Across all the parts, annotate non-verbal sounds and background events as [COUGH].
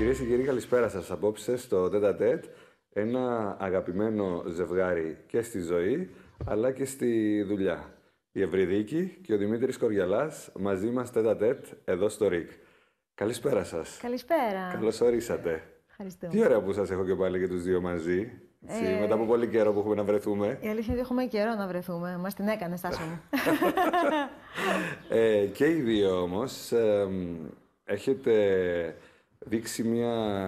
Κυρίες και κύριοι, καλησπέρα σας απόψε στο Τέτα Τετ Ένα αγαπημένο ζευγάρι και στη ζωή, αλλά και στη δουλειά. Η Ευρυδίκη και ο Δημήτρης Κοριαλάς μαζί μας Τέτα Τέτ εδώ στο ΡΙΚ. Καλησπέρα σας. Καλησπέρα. Καλώς ορίσατε. Τι ωραία που σας έχω και πάλι και τους δύο μαζί. Έτσι, ε. μετά από πολύ καιρό που έχουμε να βρεθούμε. Η αλήθεια είναι ότι έχουμε καιρό να βρεθούμε. Μας την έκανε, [LAUGHS] ε, και οι δύο όμως έχετε δείξει μια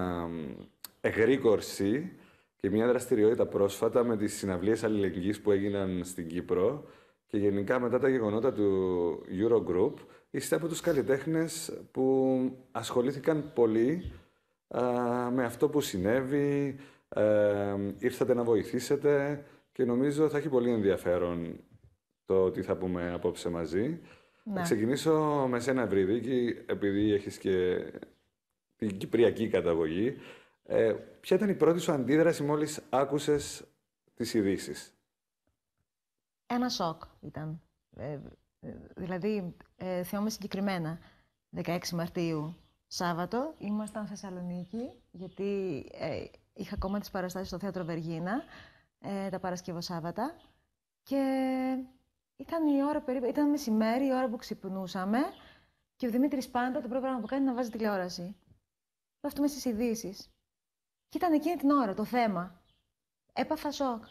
εγρήγορση και μια δραστηριότητα πρόσφατα με τις συναυλίες αλληλεγγύης που έγιναν στην Κύπρο και γενικά μετά τα γεγονότα του Eurogroup είστε από τους καλλιτέχνες που ασχολήθηκαν πολύ με αυτό που συνέβη, ε, ήρθατε να βοηθήσετε και νομίζω θα έχει πολύ ενδιαφέρον το τι θα πούμε απόψε μαζί. Θα ναι. ξεκινήσω με σένα, Ευρυδίκη, επειδή έχεις και την κυπριακή καταγωγή. Ε, ποια ήταν η πρώτη σου αντίδραση μόλις άκουσες τις ειδήσεις. Ένα σοκ ήταν. Ε, δηλαδή, ε, συγκεκριμένα, 16 Μαρτίου, Σάββατο, ήμασταν Θεσσαλονίκη, γιατί ε, είχα ακόμα τις παραστάσεις στο Θέατρο Βεργίνα, ε, τα Παρασκευό Σάββατα, και ήταν η ώρα περίπου, ήταν μεσημέρι, η ώρα που ξυπνούσαμε, και ο Δημήτρης πάντα το πρώτο πράγμα που κάνει είναι να βάζει τηλεόραση πέφτουμε στις ειδήσεις. Και ήταν εκείνη την ώρα το θέμα. Έπαθα σοκ.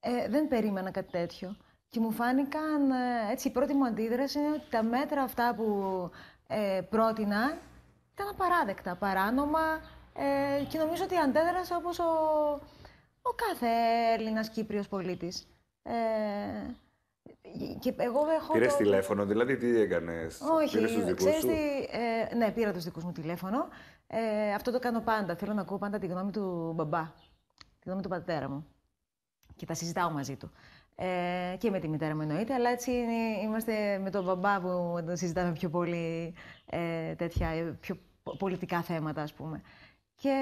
Ε, δεν περίμενα κάτι τέτοιο. Και μου φάνηκαν, ε, έτσι, η πρώτη μου αντίδραση είναι ότι τα μέτρα αυτά που ε, πρότεινα ήταν απαράδεκτα, παράνομα ε, και νομίζω ότι αντέδρασα όπως ο, ο κάθε Έλληνας Κύπριος πολίτης. Ε, εγώ τηλέφωνο, δηλαδή τι έκανες, Όχι, πήρες τους δικούς ε, ναι, πήρα τους δικούς μου τηλέφωνο. Ε, αυτό το κάνω πάντα. Θέλω να ακούω πάντα τη γνώμη του μπαμπά, τη γνώμη του πατέρα μου. Και τα συζητάω μαζί του. Ε, και με τη μητέρα μου εννοείται, αλλά έτσι είμαστε με τον μπαμπά που συζητάμε πιο πολύ ε, τέτοια, πιο πολιτικά θέματα, ας πούμε. Και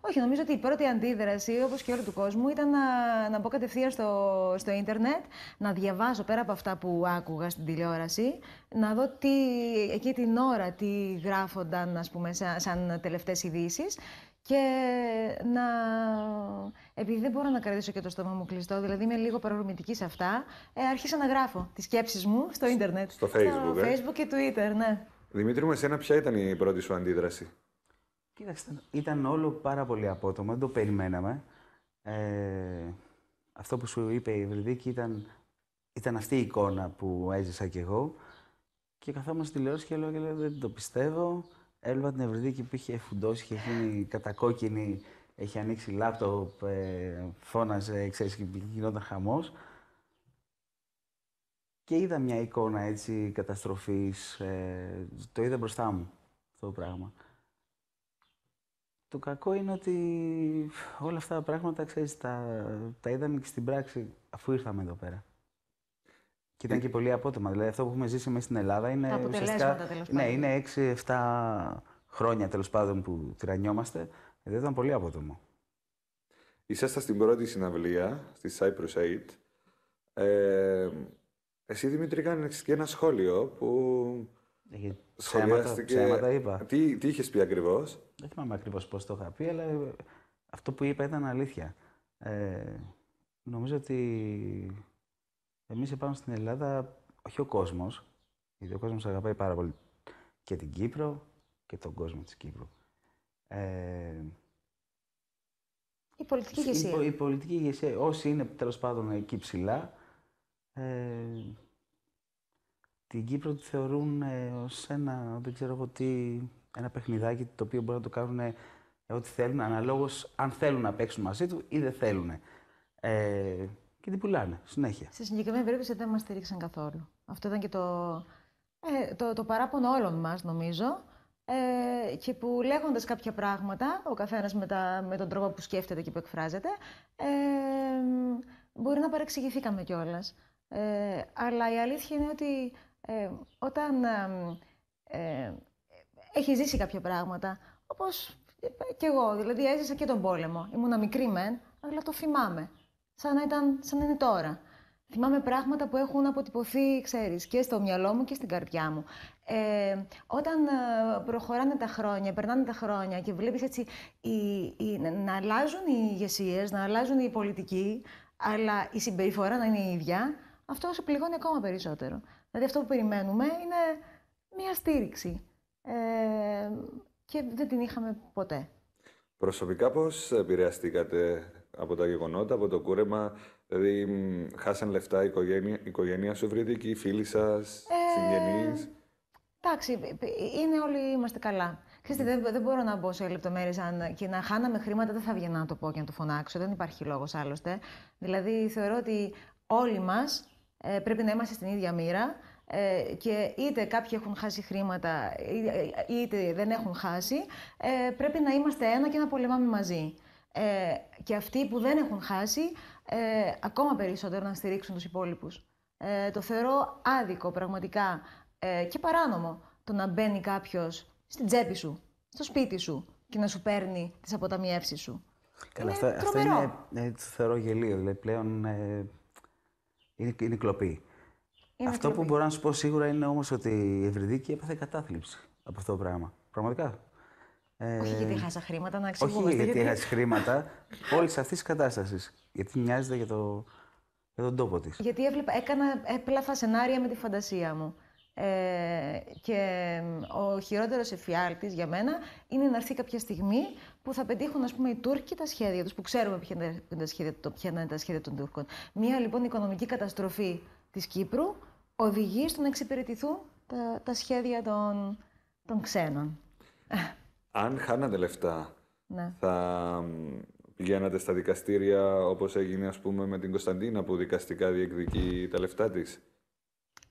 όχι, νομίζω ότι η πρώτη αντίδραση, όπως και όλου του κόσμου, ήταν να, να μπω κατευθείαν στο, στο ίντερνετ, να διαβάζω πέρα από αυτά που άκουγα στην τηλεόραση, να δω τι, εκεί την ώρα τι γράφονταν, ας πούμε, σαν, σαν τελευταίες ειδήσεις. Και να... Επειδή δεν μπορώ να κρατήσω και το στόμα μου κλειστό, δηλαδή είμαι λίγο παρορμητική σε αυτά, ε, άρχισα να γράφω τις σκέψεις μου στο ίντερνετ. Στο facebook, στο ε. facebook και Twitter, ναι. Δημήτρη μου, εσένα ποια ήταν η πρώτη σου αντίδραση. Κοίταξε, ήταν όλο πάρα πολύ απότομο, δεν το περιμέναμε. Ε, αυτό που σου είπε η Βρυδίκη ήταν, ήταν αυτή η εικόνα που έζησα κι εγώ. Και καθόμουν στη τηλεόραση και λέω, δεν το πιστεύω. Έλβα την Ευρυδίκη που είχε φουντώσει, είχε γίνει κατακόκκινη, έχει ανοίξει λάπτοπ, ε, φώναζε, ξέρεις, γινόταν χαμός. Και είδα μια εικόνα έτσι καταστροφής, ε, το είδα μπροστά μου αυτό το πράγμα. Το κακό είναι ότι όλα αυτά τα πράγματα, ξέρεις, τα, τα είδαμε και στην πράξη αφού ήρθαμε εδώ πέρα. Και ήταν και πολύ απότομα. Δηλαδή, αυτό που έχουμε ζήσει μέσα στην Ελλάδα είναι. Τα ουσιαστικά, ναι, είναι 6-7 χρόνια τέλος πάντων που τυρανιόμαστε. Ε, δεν ήταν πολύ απότομο. Είσαστε στην πρώτη συναυλία, στη Cyprus 8. Ε, εσύ, Δημήτρη, κάνεις και ένα σχόλιο που Σχολιάστηκε. είπα. Τι, τι είχες πει ακριβώς. Δεν θυμάμαι ακριβώς πώς το είχα πει, αλλά αυτό που είπα ήταν αλήθεια. Ε, νομίζω ότι εμείς επάνω στην Ελλάδα, όχι ο κόσμος, γιατί ο κόσμος αγαπάει πάρα πολύ και την Κύπρο και τον κόσμο της Κύπρου. Ε, η πολιτική ηγεσία. Η, η, πολιτική ηγεσία, όσοι είναι τέλος πάντων εκεί ψηλά, ε, την Κύπρο τη θεωρούν ε, ως ένα, δεν ξέρω εγώ τι, ένα παιχνιδάκι το οποίο μπορεί να το κάνουν ε, ό,τι θέλουν, αναλόγως αν θέλουν να παίξουν μαζί του ή δεν θέλουν. Ε, και την πουλάνε συνέχεια. Στη συγκεκριμένη περίπτωση δεν μας στηρίξαν καθόλου. Αυτό ήταν και το, ε, το, το παράπονο όλων μας νομίζω. Ε, και που λέγοντας κάποια πράγματα, ο καθένας με, με τον τρόπο που σκέφτεται και που εκφράζεται, ε, μπορεί να παρεξηγηθήκαμε κιόλας. Ε, αλλά η αλήθεια είναι ότι ε, όταν ε, έχει ζήσει κάποια πράγματα, όπως ε, και εγώ, δηλαδή έζησα και τον πόλεμο. ήμουν μικρή μεν, αλλά το θυμάμαι, σαν να, ήταν, σαν είναι τώρα. Θυμάμαι πράγματα που έχουν αποτυπωθεί, ξέρεις, και στο μυαλό μου και στην καρδιά μου. Ε, όταν ε, προχωράνε τα χρόνια, περνάνε τα χρόνια και βλέπεις έτσι να αλλάζουν οι ηγεσίες, να αλλάζουν οι πολιτικοί, αλλά η συμπεριφορά να είναι η ίδια, αυτό σε πληγώνει ακόμα περισσότερο. Δηλαδή αυτό που περιμένουμε είναι μία στήριξη. Ε, και δεν την είχαμε ποτέ. Προσωπικά πώς επηρεαστήκατε από τα γεγονότα, από το κούρεμα, δηλαδή χάσαν λεφτά η οικογένεια, η οικογένεια σου βρήθηκε, οι φίλοι σας, ε, συγγενείς. Εντάξει, ε, ε, είναι όλοι είμαστε καλά. Ξέρετε, δεν, δεν μπορώ να μπω σε λεπτομέρειες. Αν και να χάναμε χρήματα, δεν θα βγαίνω να το πω και να το φωνάξω. Δεν υπάρχει λόγος άλλωστε. Δηλαδή, θεωρώ ότι όλοι μας ε, πρέπει να είμαστε στην ίδια μοίρα ε, και είτε κάποιοι έχουν χάσει χρήματα ε, είτε δεν έχουν χάσει, πρέπει να είμαστε ένα και να πολεμάμε μαζί. και αυτοί που δεν έχουν χάσει, ακόμα περισσότερο να στηρίξουν τους υπόλοιπους. το θεωρώ άδικο πραγματικά και παράνομο το να μπαίνει κάποιος στην τσέπη σου, στο σπίτι σου και να σου παίρνει τις αποταμιεύσεις σου. Καλά, είναι είναι, το θεωρώ γελίο. Δηλαδή, πλέον είναι, είναι κλοπή. αυτό που μπορώ να σου πω σίγουρα είναι όμως ότι η Ευρυδίκη έπαθε κατάθλιψη από αυτό το πράγμα. Πραγματικά. Ε, όχι γιατί χάσα χρήματα, να ξέρω. Όχι γιατί χάσα χρήματα, όλης αυτής της κατάστασης. Γιατί νοιάζεται για, το, για τον τόπο της. Γιατί έβλεπα, έκανα, έπλαφα σενάρια με τη φαντασία μου. Ε, και ο χειρότερος εφιάλτης για μένα είναι να έρθει κάποια στιγμή που θα πετύχουν ας πούμε, οι Τούρκοι τα σχέδια τους, που ξέρουμε ποια είναι τα σχέδια, ποια είναι τα σχέδια των Τούρκων. Μία λοιπόν οικονομική καταστροφή της Κύπρου οδηγεί στο να εξυπηρετηθούν τα, σχέδια των, των ξένων. Αν χάνατε λεφτά, ναι. θα πηγαίνατε στα δικαστήρια όπως έγινε ας πούμε με την Κωνσταντίνα που δικαστικά διεκδικεί τα λεφτά της.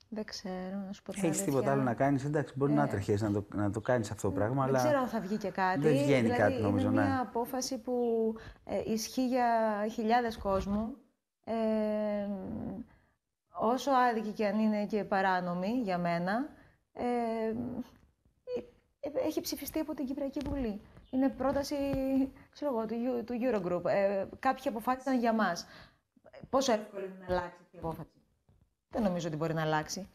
Δεν ξέρω, να σου πω Έχει τίποτα άλλο να κάνεις. Εντάξει, μπορεί ε. να τρεχέ να το, να το κάνεις αυτό το πράγμα. Δεν ξέρω αν θα βγει και κάτι. Δεν βγαίνει δηλαδή, κάτι νομίζω. Είναι ναι. μια απόφαση που ε, ισχύει για χιλιάδες κόσμου. Ε, όσο άδικη και αν είναι και παράνομη για μένα, ε, ε έχει ψηφιστεί από την Κυπριακή Βουλή. Είναι πρόταση ξέρω του, Eurogroup. Ε, κάποιοι αποφάσισαν για μας. Πόσο εύκολο είναι να αλλάξει η απόφαση δεν νομίζω ότι μπορεί να αλλάξει.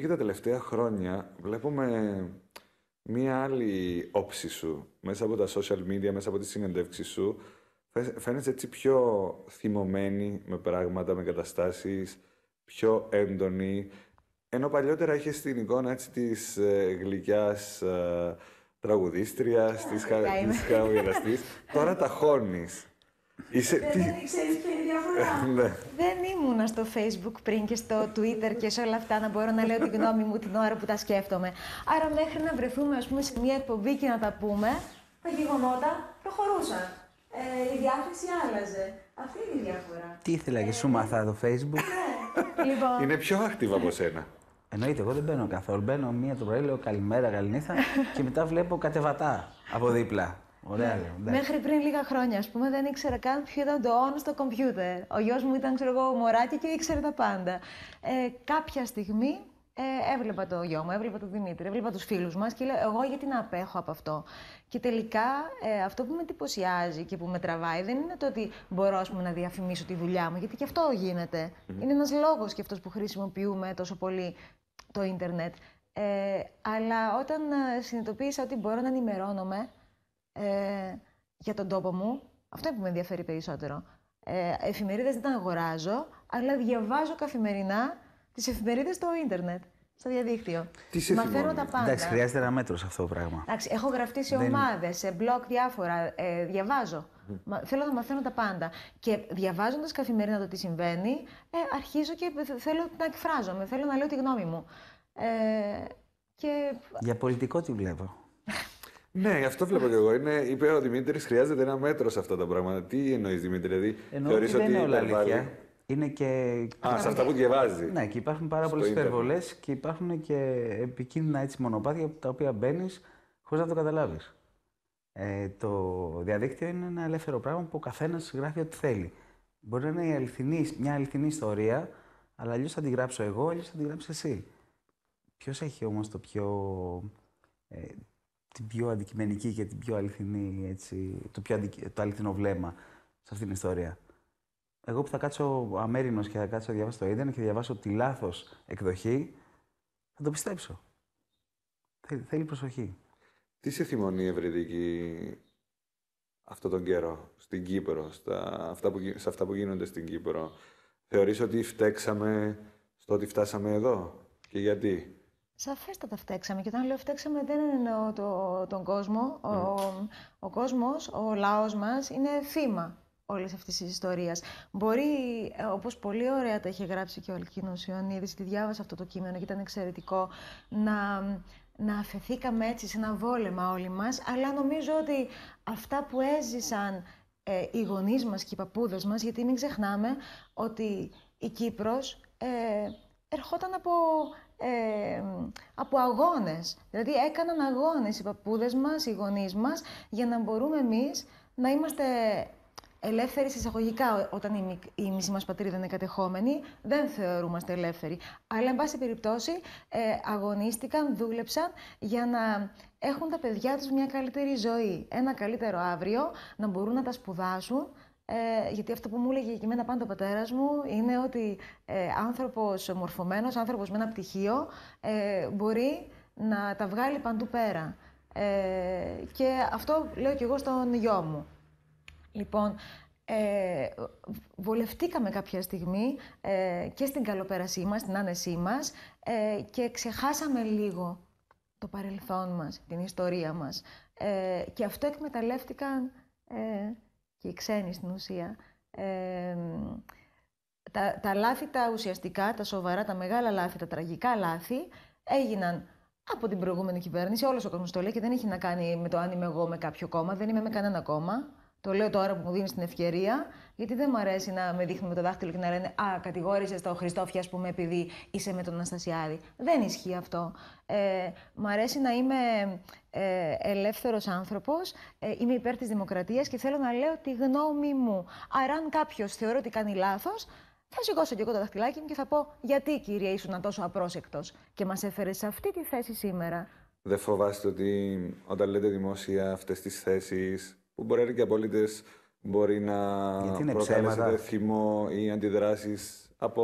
και τα τελευταία χρόνια βλέπουμε μία άλλη όψη σου μέσα από τα social media, μέσα από τη συνεντεύξη σου. Φαίνεσαι έτσι πιο θυμωμένη με πράγματα, με καταστάσεις, πιο έντονη. Ενώ παλιότερα είχες την εικόνα έτσι της ε, γλυκιάς ε, τραγουδίστριας, ε, της, [LAUGHS] Τώρα τα χώνεις. Είσαι... Ε, δεν, ήξερε ξέρεις ποια διαφορά. Ε, ναι. Δεν ήμουνα στο facebook πριν και στο twitter και σε όλα αυτά να μπορώ να λέω την γνώμη μου την ώρα που τα σκέφτομαι. Άρα μέχρι να βρεθούμε ας πούμε, σε μια εκπομπή και να τα πούμε, τα γεγονότα προχωρούσαν. Ε, η διάθεση άλλαζε. Αυτή είναι η διαφορά. Τι ήθελα και ε, σου μάθα το facebook. Ναι. λοιπόν. Είναι πιο άκτιβα από σένα. Εννοείται, εγώ δεν μπαίνω καθόλου. Μπαίνω μία το πρωί, λέω καλημέρα, καληνύχτα και μετά βλέπω κατεβατά από δίπλα. Ναι. Μέχρι πριν λίγα χρόνια, ας πούμε, δεν ήξερα καν ποιο ήταν το όνομα στο κομπιούτερ. Ο γιος μου ήταν, ξέρω εγώ, μωράκι και ήξερε τα πάντα. Ε, κάποια στιγμή ε, έβλεπα το γιο μου, έβλεπα τον Δημήτρη, έβλεπα τους φίλους μας και λέω: Εγώ γιατί να απέχω από αυτό. Και τελικά ε, αυτό που με εντυπωσιάζει και που με τραβάει δεν είναι το ότι μπορώ να διαφημίσω τη δουλειά μου, γιατί και αυτό Είναι ένας λόγος και αυτός που χρησιμοποιούμε τόσο πολύ το ίντερνετ. Ε, αλλά όταν ε, συνειδητοποίησα ότι μπορώ να ενημερώνομαι ε, για τον τόπο μου. Αυτό είναι που με ενδιαφέρει περισσότερο. Ε, εφημερίδες δεν τα αγοράζω, αλλά διαβάζω καθημερινά τις εφημερίδες στο ίντερνετ, στο διαδίκτυο. Τις Μαθαίνω τα πάντα. Εντάξει, χρειάζεται ένα μέτρο σε αυτό το πράγμα. έχω γραφτεί σε ομάδες, σε blog διάφορα, ε, διαβάζω. Θέλω να μαθαίνω τα πάντα. Και διαβάζοντας καθημερινά το τι συμβαίνει, ε, αρχίζω και θέλω να εκφράζομαι, θέλω να λέω τη γνώμη μου. Ε, και... Για πολιτικό τι βλέπω. Ναι, αυτό βλέπω και εγώ. Είναι, είπε ο Δημήτρης, χρειάζεται ένα μέτρο σε αυτά τα πράγματα. Τι εννοείς Δημήτρη, δηλαδή Εννοώ ότι δεν είναι όλα αλήθεια. Είναι και... Α, σε αυτά που διαβάζει. Ναι, και υπάρχουν πάρα πολλέ υπερβολές και υπάρχουν και επικίνδυνα έτσι μονοπάτια τα οποία μπαίνεις χωρίς να το καταλάβεις. Ε, το διαδίκτυο είναι ένα ελεύθερο πράγμα που ο καθένας γράφει ό,τι θέλει. Μπορεί να είναι η αληθινή, μια αληθινή ιστορία, αλλά αλλιώς θα την γράψω εγώ, αλλιώς θα την γράψεις εσύ. Ποιος έχει όμως το πιο. Ε, την πιο αντικειμενική και την πιο έτσι, το πιο το αληθινό βλέμμα σε αυτήν την ιστορία. Εγώ που θα κάτσω αμέρινος και θα κάτσω να διαβάσω το ίντερνετ και διαβάσω τη λάθος εκδοχή, θα το πιστέψω. Θέλει, προσοχή. Τι σε θυμώνει η Ευρυδίκη αυτό τον καιρό στην Κύπρο, στα, αυτά που, σε αυτά που γίνονται στην Κύπρο. Θεωρείς ότι φταίξαμε στο ότι φτάσαμε εδώ και γιατί. Σαφέστατα φταίξαμε. Και όταν λέω φταίξαμε, δεν εννοώ το, τον κόσμο. Ο, ναι. ο κόσμος, ο λαός μας, είναι θύμα όλης αυτής της ιστορίας. Μπορεί, ε, όπως πολύ ωραία τα είχε γράψει και ο Αλκίνος Ιωαννίδης, τη διάβασα αυτό το κείμενο και ήταν εξαιρετικό, να, να αφαιθήκαμε έτσι σε ένα βόλεμα όλοι μας, αλλά νομίζω ότι αυτά που έζησαν ε, οι γονείς μας και οι παππούδες μας, γιατί μην ξεχνάμε ότι η Κύπρος ε, ερχόταν από ε, από αγώνες. Δηλαδή έκαναν αγώνες οι παππούδες μας, οι γονείς μας, για να μπορούμε εμείς να είμαστε ελεύθεροι εισαγωγικά όταν η, η μισή μας πατρίδα είναι κατεχόμενη, δεν θεωρούμαστε ελεύθεροι. Αλλά, εν πάση περιπτώσει, ε, αγωνίστηκαν, δούλεψαν για να έχουν τα παιδιά τους μια καλύτερη ζωή, ένα καλύτερο αύριο, να μπορούν να τα σπουδάσουν, ε, γιατί αυτό που μου έλεγε και εμένα πάντα ο πατέρας μου είναι ότι ε, άνθρωπος μορφωμένο, άνθρωπος με ένα πτυχίο, ε, μπορεί να τα βγάλει παντού πέρα. Ε, και αυτό λέω και εγώ στον γιο μου. Λοιπόν, ε, βολευτήκαμε κάποια στιγμή ε, και στην καλοπέρασή μας, στην άνεσή μας ε, και ξεχάσαμε λίγο το παρελθόν μας, την ιστορία μας. και αυτό εκμεταλλεύτηκαν και οι ξένοι στην ουσία, τα, τα λάθη τα ουσιαστικά, τα σοβαρά, τα μεγάλα λάθη, τα τραγικά λάθη έγιναν από την προηγούμενη κυβέρνηση. Όλος ο κόσμος το λέει και δεν έχει να κάνει με το αν είμαι εγώ με κάποιο κόμμα, δεν είμαι με κανένα κόμμα. Το λέω τώρα που μου δίνεις την ευκαιρία, γιατί δεν μου αρέσει να με δείχνουν με το δάχτυλο και να λένε Α, κατηγόρησε το Χριστόφι, ας πούμε, επειδή είσαι με τον Αναστασιάδη. Δεν ισχύει αυτό. Ε, μου αρέσει να είμαι ε, ελεύθερος άνθρωπος, ε, είμαι υπέρ της δημοκρατίας και θέλω να λέω τη γνώμη μου. Άρα, αν κάποιος θεωρώ ότι κάνει λάθος, θα σηκώσω και εγώ το δαχτυλάκι μου και θα πω Γιατί, κύριε, ήσουν τόσο απρόσεκτος και μας έφερες σε αυτή τη θέση σήμερα. Δεν φοβάστε ότι όταν λέτε δημόσια αυτές τις θέσεις που μπορεί να και πολίτε μπορεί να προκαλέσετε θυμό ή αντιδράσεις από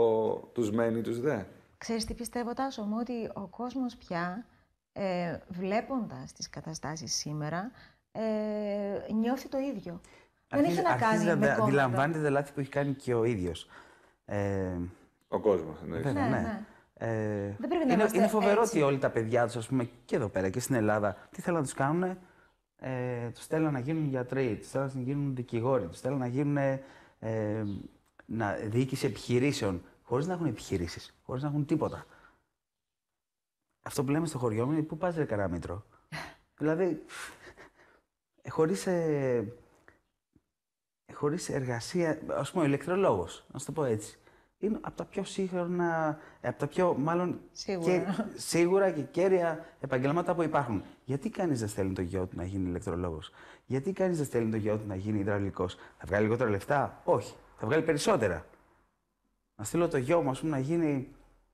του μεν ή του δε. Ξέρεις τι πιστεύω, Τάσο μου, ότι ο κόσμος πια, ε, βλέποντας τις καταστάσεις σήμερα, ε, νιώθει το ίδιο. Αρχίζει, Δεν έχει να κάνει με Αντιλαμβάνεται λάθη που έχει κάνει και ο ίδιος. Ε, ο κόσμος, ναι, ναι. ναι, Ε, είναι, είναι φοβερό έτσι. ότι όλοι τα παιδιά τους, ας πούμε, και εδώ πέρα και στην Ελλάδα, τι θέλουν να τους κάνουν, ε, τους να γίνουν γιατροί, τους θέλω να γίνουν δικηγόροι, τους θέλουν να γίνουν ε, να διοίκηση επιχειρήσεων, χωρίς να έχουν επιχειρήσεις, χωρίς να έχουν τίποτα. Αυτό που λέμε στο χωριό μου είναι πού πας ρε καράμητρο. [LAUGHS] δηλαδή, ε, χωρίς ε, χωρίς εργασία, ας πούμε ο ηλεκτρολόγος, να σου το πω έτσι είναι από τα πιο σύγχρονα, ε, από τα πιο μάλλον σίγουρα και, σίγουρα και κέρια επαγγελμάτα που υπάρχουν. Γιατί κανείς δεν θέλει το γιο του να γίνει ηλεκτρολόγος, Γιατί κανείς δεν θέλει το γιο του να γίνει υδραυλικός, Θα βγάλει λιγότερα λεφτά, Όχι, θα βγάλει περισσότερα. Να στείλω το γιο μου, ας πούμε, να γίνει.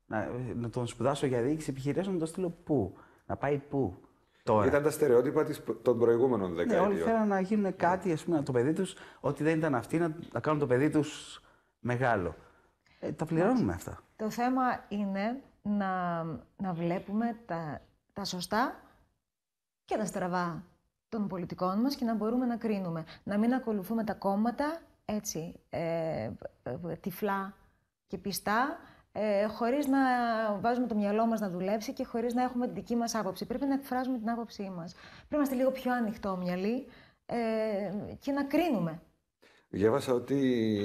Να, να τον σπουδάσω για διοίκηση επιχειρήσεων, να το στείλω πού, να πάει πού. Τώρα. Ήταν τα στερεότυπα της, των προηγούμενων ναι, δεκαετιών. Ναι, όλοι θέλαν να γίνουν κάτι, ας πούμε, το παιδί τους, ότι δεν ήταν αυτοί, να, να κάνουν το παιδί τους μεγάλο. Ε, τα πληρώνουμε αυτά. Το θέμα είναι να, να βλέπουμε τα, τα σωστά και τα στραβά των πολιτικών μας και να μπορούμε να κρίνουμε. Να μην ακολουθούμε τα κόμματα έτσι, ε, ε τυφλά και πιστά, ε, χωρίς να βάζουμε το μυαλό μας να δουλέψει και χωρίς να έχουμε την δική μας άποψη. Πρέπει να εκφράζουμε την άποψή μας. Πρέπει να είμαστε λίγο πιο ανοιχτόμυαλοι ε, και να κρίνουμε. Διάβασα ότι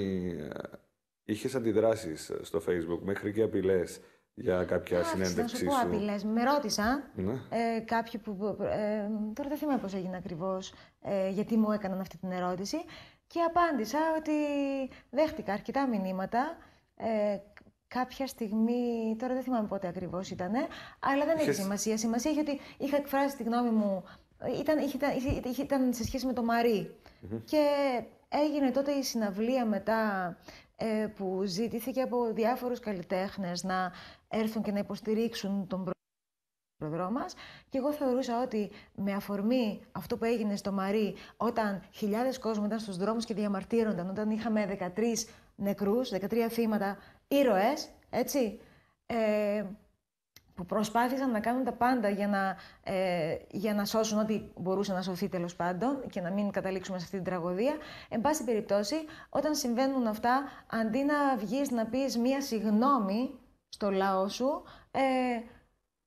Είχες αντιδράσεις ε, στο Facebook μέχρι και απειλές για κάποια συνέντευξή σου. σου πω απειλές. Με ρώτησα ναι. ε, κάποιοι που. Ε, τώρα δεν θυμάμαι πώς έγινε ακριβώς, ε, γιατί μου έκαναν αυτή την ερώτηση. Και απάντησα ότι δέχτηκα αρκετά μηνύματα. Ε, κάποια στιγμή, τώρα δεν θυμάμαι πότε ακριβώς ήταν, αλλά δεν έχει σημασία. Σημασία γιατί ότι είχα εκφράσει τη γνώμη μου. Ήταν, είχε, είχε, ήταν σε σχέση με το μαρι Και έγινε τότε η συναυλία μετά ε, που ζήτηθηκε από διάφορους καλλιτέχνες να έρθουν και να υποστηρίξουν τον πρόεδρό μας και εγώ θεωρούσα ότι με αφορμή αυτό που έγινε στο Μαρί όταν χιλιάδες κόσμοι ήταν στους δρόμους και διαμαρτύρονταν, όταν είχαμε 13 νεκρούς, 13 θύματα, ήρωες, έτσι, ε, που προσπάθησαν να κάνουν τα πάντα για να, ε, για να σώσουν ό,τι μπορούσε να σωθεί τέλος πάντων και να μην καταλήξουμε σε αυτή την τραγωδία. Εν πάση περιπτώσει, όταν συμβαίνουν αυτά, αντί να βγεις να πεις μία συγνώμη στο λαό σου, ε,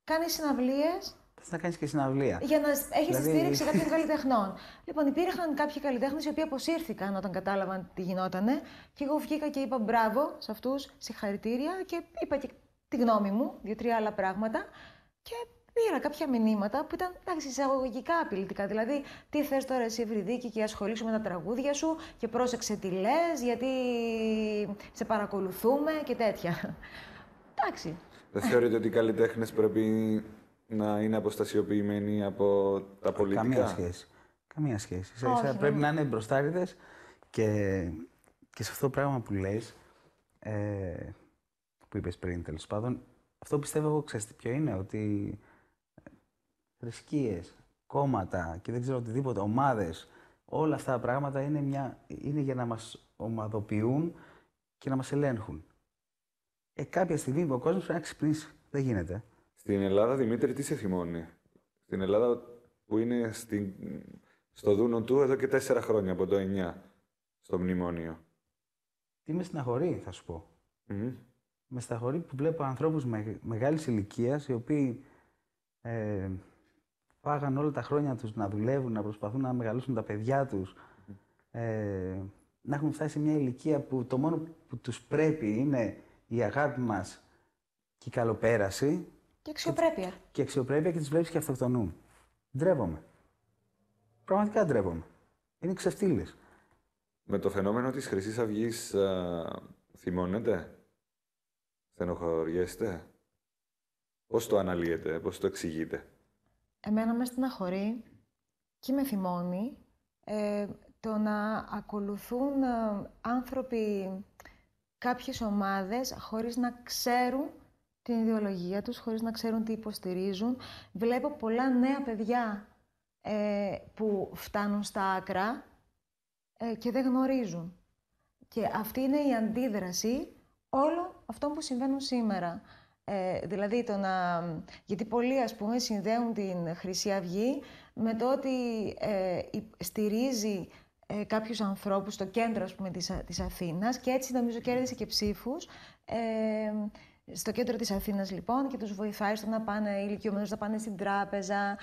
κάνεις συναυλίες Θε να κάνει και συναυλία. Για να έχεις δηλαδή... τη στήριξη κάποιων καλλιτεχνών. Λοιπόν, υπήρχαν κάποιοι καλλιτέχνες οι οποίοι αποσύρθηκαν όταν κατάλαβαν τι γινότανε. Και εγώ βγήκα και είπα μπράβο σε αυτούς, συγχαρητήρια. Και είπα και τη γνώμη μου, δύο-τρία άλλα πράγματα και πήρα κάποια μηνύματα που ήταν εντάξει, εισαγωγικά απειλητικά. Δηλαδή, τι θες τώρα εσύ, Βρυδίκη, και ασχολήσου με τα τραγούδια σου και πρόσεξε τι λες, γιατί σε παρακολουθούμε και τέτοια. Εντάξει. Δεν θεωρείτε ότι οι καλλιτέχνες πρέπει να είναι αποστασιοποιημένοι από τα πολιτικά. Καμία σχέση. Καμία σχέση. πρέπει να είναι μπροστάριδες και, και σε αυτό το πράγμα που λες, ε, που είπες πριν τέλος πάντων, αυτό πιστεύω εγώ ξέρετε ποιο είναι, ότι θρησκείες, κόμματα και δεν ξέρω οτιδήποτε, ομάδες, όλα αυτά τα πράγματα είναι, μια, είναι για να μας ομαδοποιούν και να μας ελέγχουν. Ε, κάποια στιγμή ο κόσμος πρέπει να ξυπνήσει. Δεν γίνεται. Στην Ελλάδα, Δημήτρη, τι σε θυμώνει. Στην Ελλάδα που είναι στην... στο δούνο του εδώ και τέσσερα χρόνια από το 9 στο μνημόνιο. Τι με στεναχωρεί, θα σου πω. mm με σταχωρεί που βλέπω ανθρώπους με, μεγάλης ηλικίας, οι οποίοι ε, όλα τα χρόνια τους να δουλεύουν, να προσπαθούν να μεγαλώσουν τα παιδιά τους, ε, να έχουν φτάσει σε μια ηλικία που το μόνο που τους πρέπει είναι η αγάπη μας και η καλοπέραση. Και αξιοπρέπεια. Και, αξιοπρέπεια και τις βλέπεις και αυτοκτονούν. Ντρέπομαι. Πραγματικά ντρέπομαι. Είναι ξεφτύλες. Με το φαινόμενο της χρυσής αυγής ε, θυμώνεται. Στενοχωριέστε. Πώς το αναλύετε, πώς το εξηγείτε. Εμένα με στεναχωρεί και με θυμώνει ε, το να ακολουθούν ε, άνθρωποι κάποιες ομάδες χωρίς να ξέρουν την ιδεολογία τους, χωρίς να ξέρουν τι υποστηρίζουν. Βλέπω πολλά νέα παιδιά ε, που φτάνουν στα άκρα ε, και δεν γνωρίζουν. Και αυτή είναι η αντίδραση όλων αυτό που συμβαίνουν σήμερα. Ε, δηλαδή το να... Γιατί πολλοί ας πούμε συνδέουν την Χρυσή Αυγή με το ότι ε, στηρίζει ε, κάποιους ανθρώπους στο κέντρο ας πούμε, της, Αθήνας και έτσι νομίζω κέρδισε και ψήφους ε, στο κέντρο της Αθήνας λοιπόν και τους βοηθάει στο να πάνε ηλικιωμένους, να πάνε στην τράπεζα,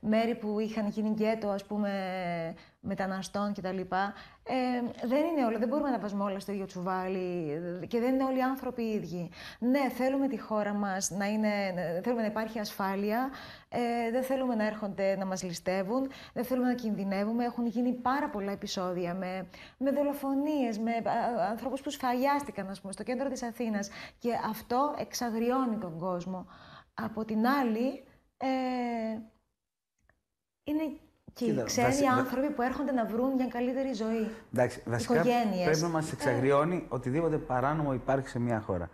μέρη που είχαν γίνει γκέτο ας πούμε μεταναστών κτλ. Ε, δεν είναι όλα, δεν μπορούμε να βάζουμε όλα στο ίδιο τσουβάλι και δεν είναι όλοι οι άνθρωποι οι ίδιοι. Ναι, θέλουμε τη χώρα μας να είναι, θέλουμε να υπάρχει ασφάλεια, ε, δεν θέλουμε να έρχονται να μας ληστεύουν, δεν θέλουμε να κινδυνεύουμε. Έχουν γίνει πάρα πολλά επεισόδια με, με δολοφονίες, με ανθρώπους που σφαγιάστηκαν, ας πούμε, στο κέντρο της Αθήνας. Και αυτό εξαγριώνει τον κόσμο. Από την άλλη, ε, είναι και οι ξένοι άνθρωποι που έρχονται να βρουν μια καλύτερη ζωή. Εντάξει, βασικά πρέπει να μας εξαγριώνει ε. οτιδήποτε παράνομο υπάρχει σε μια χώρα.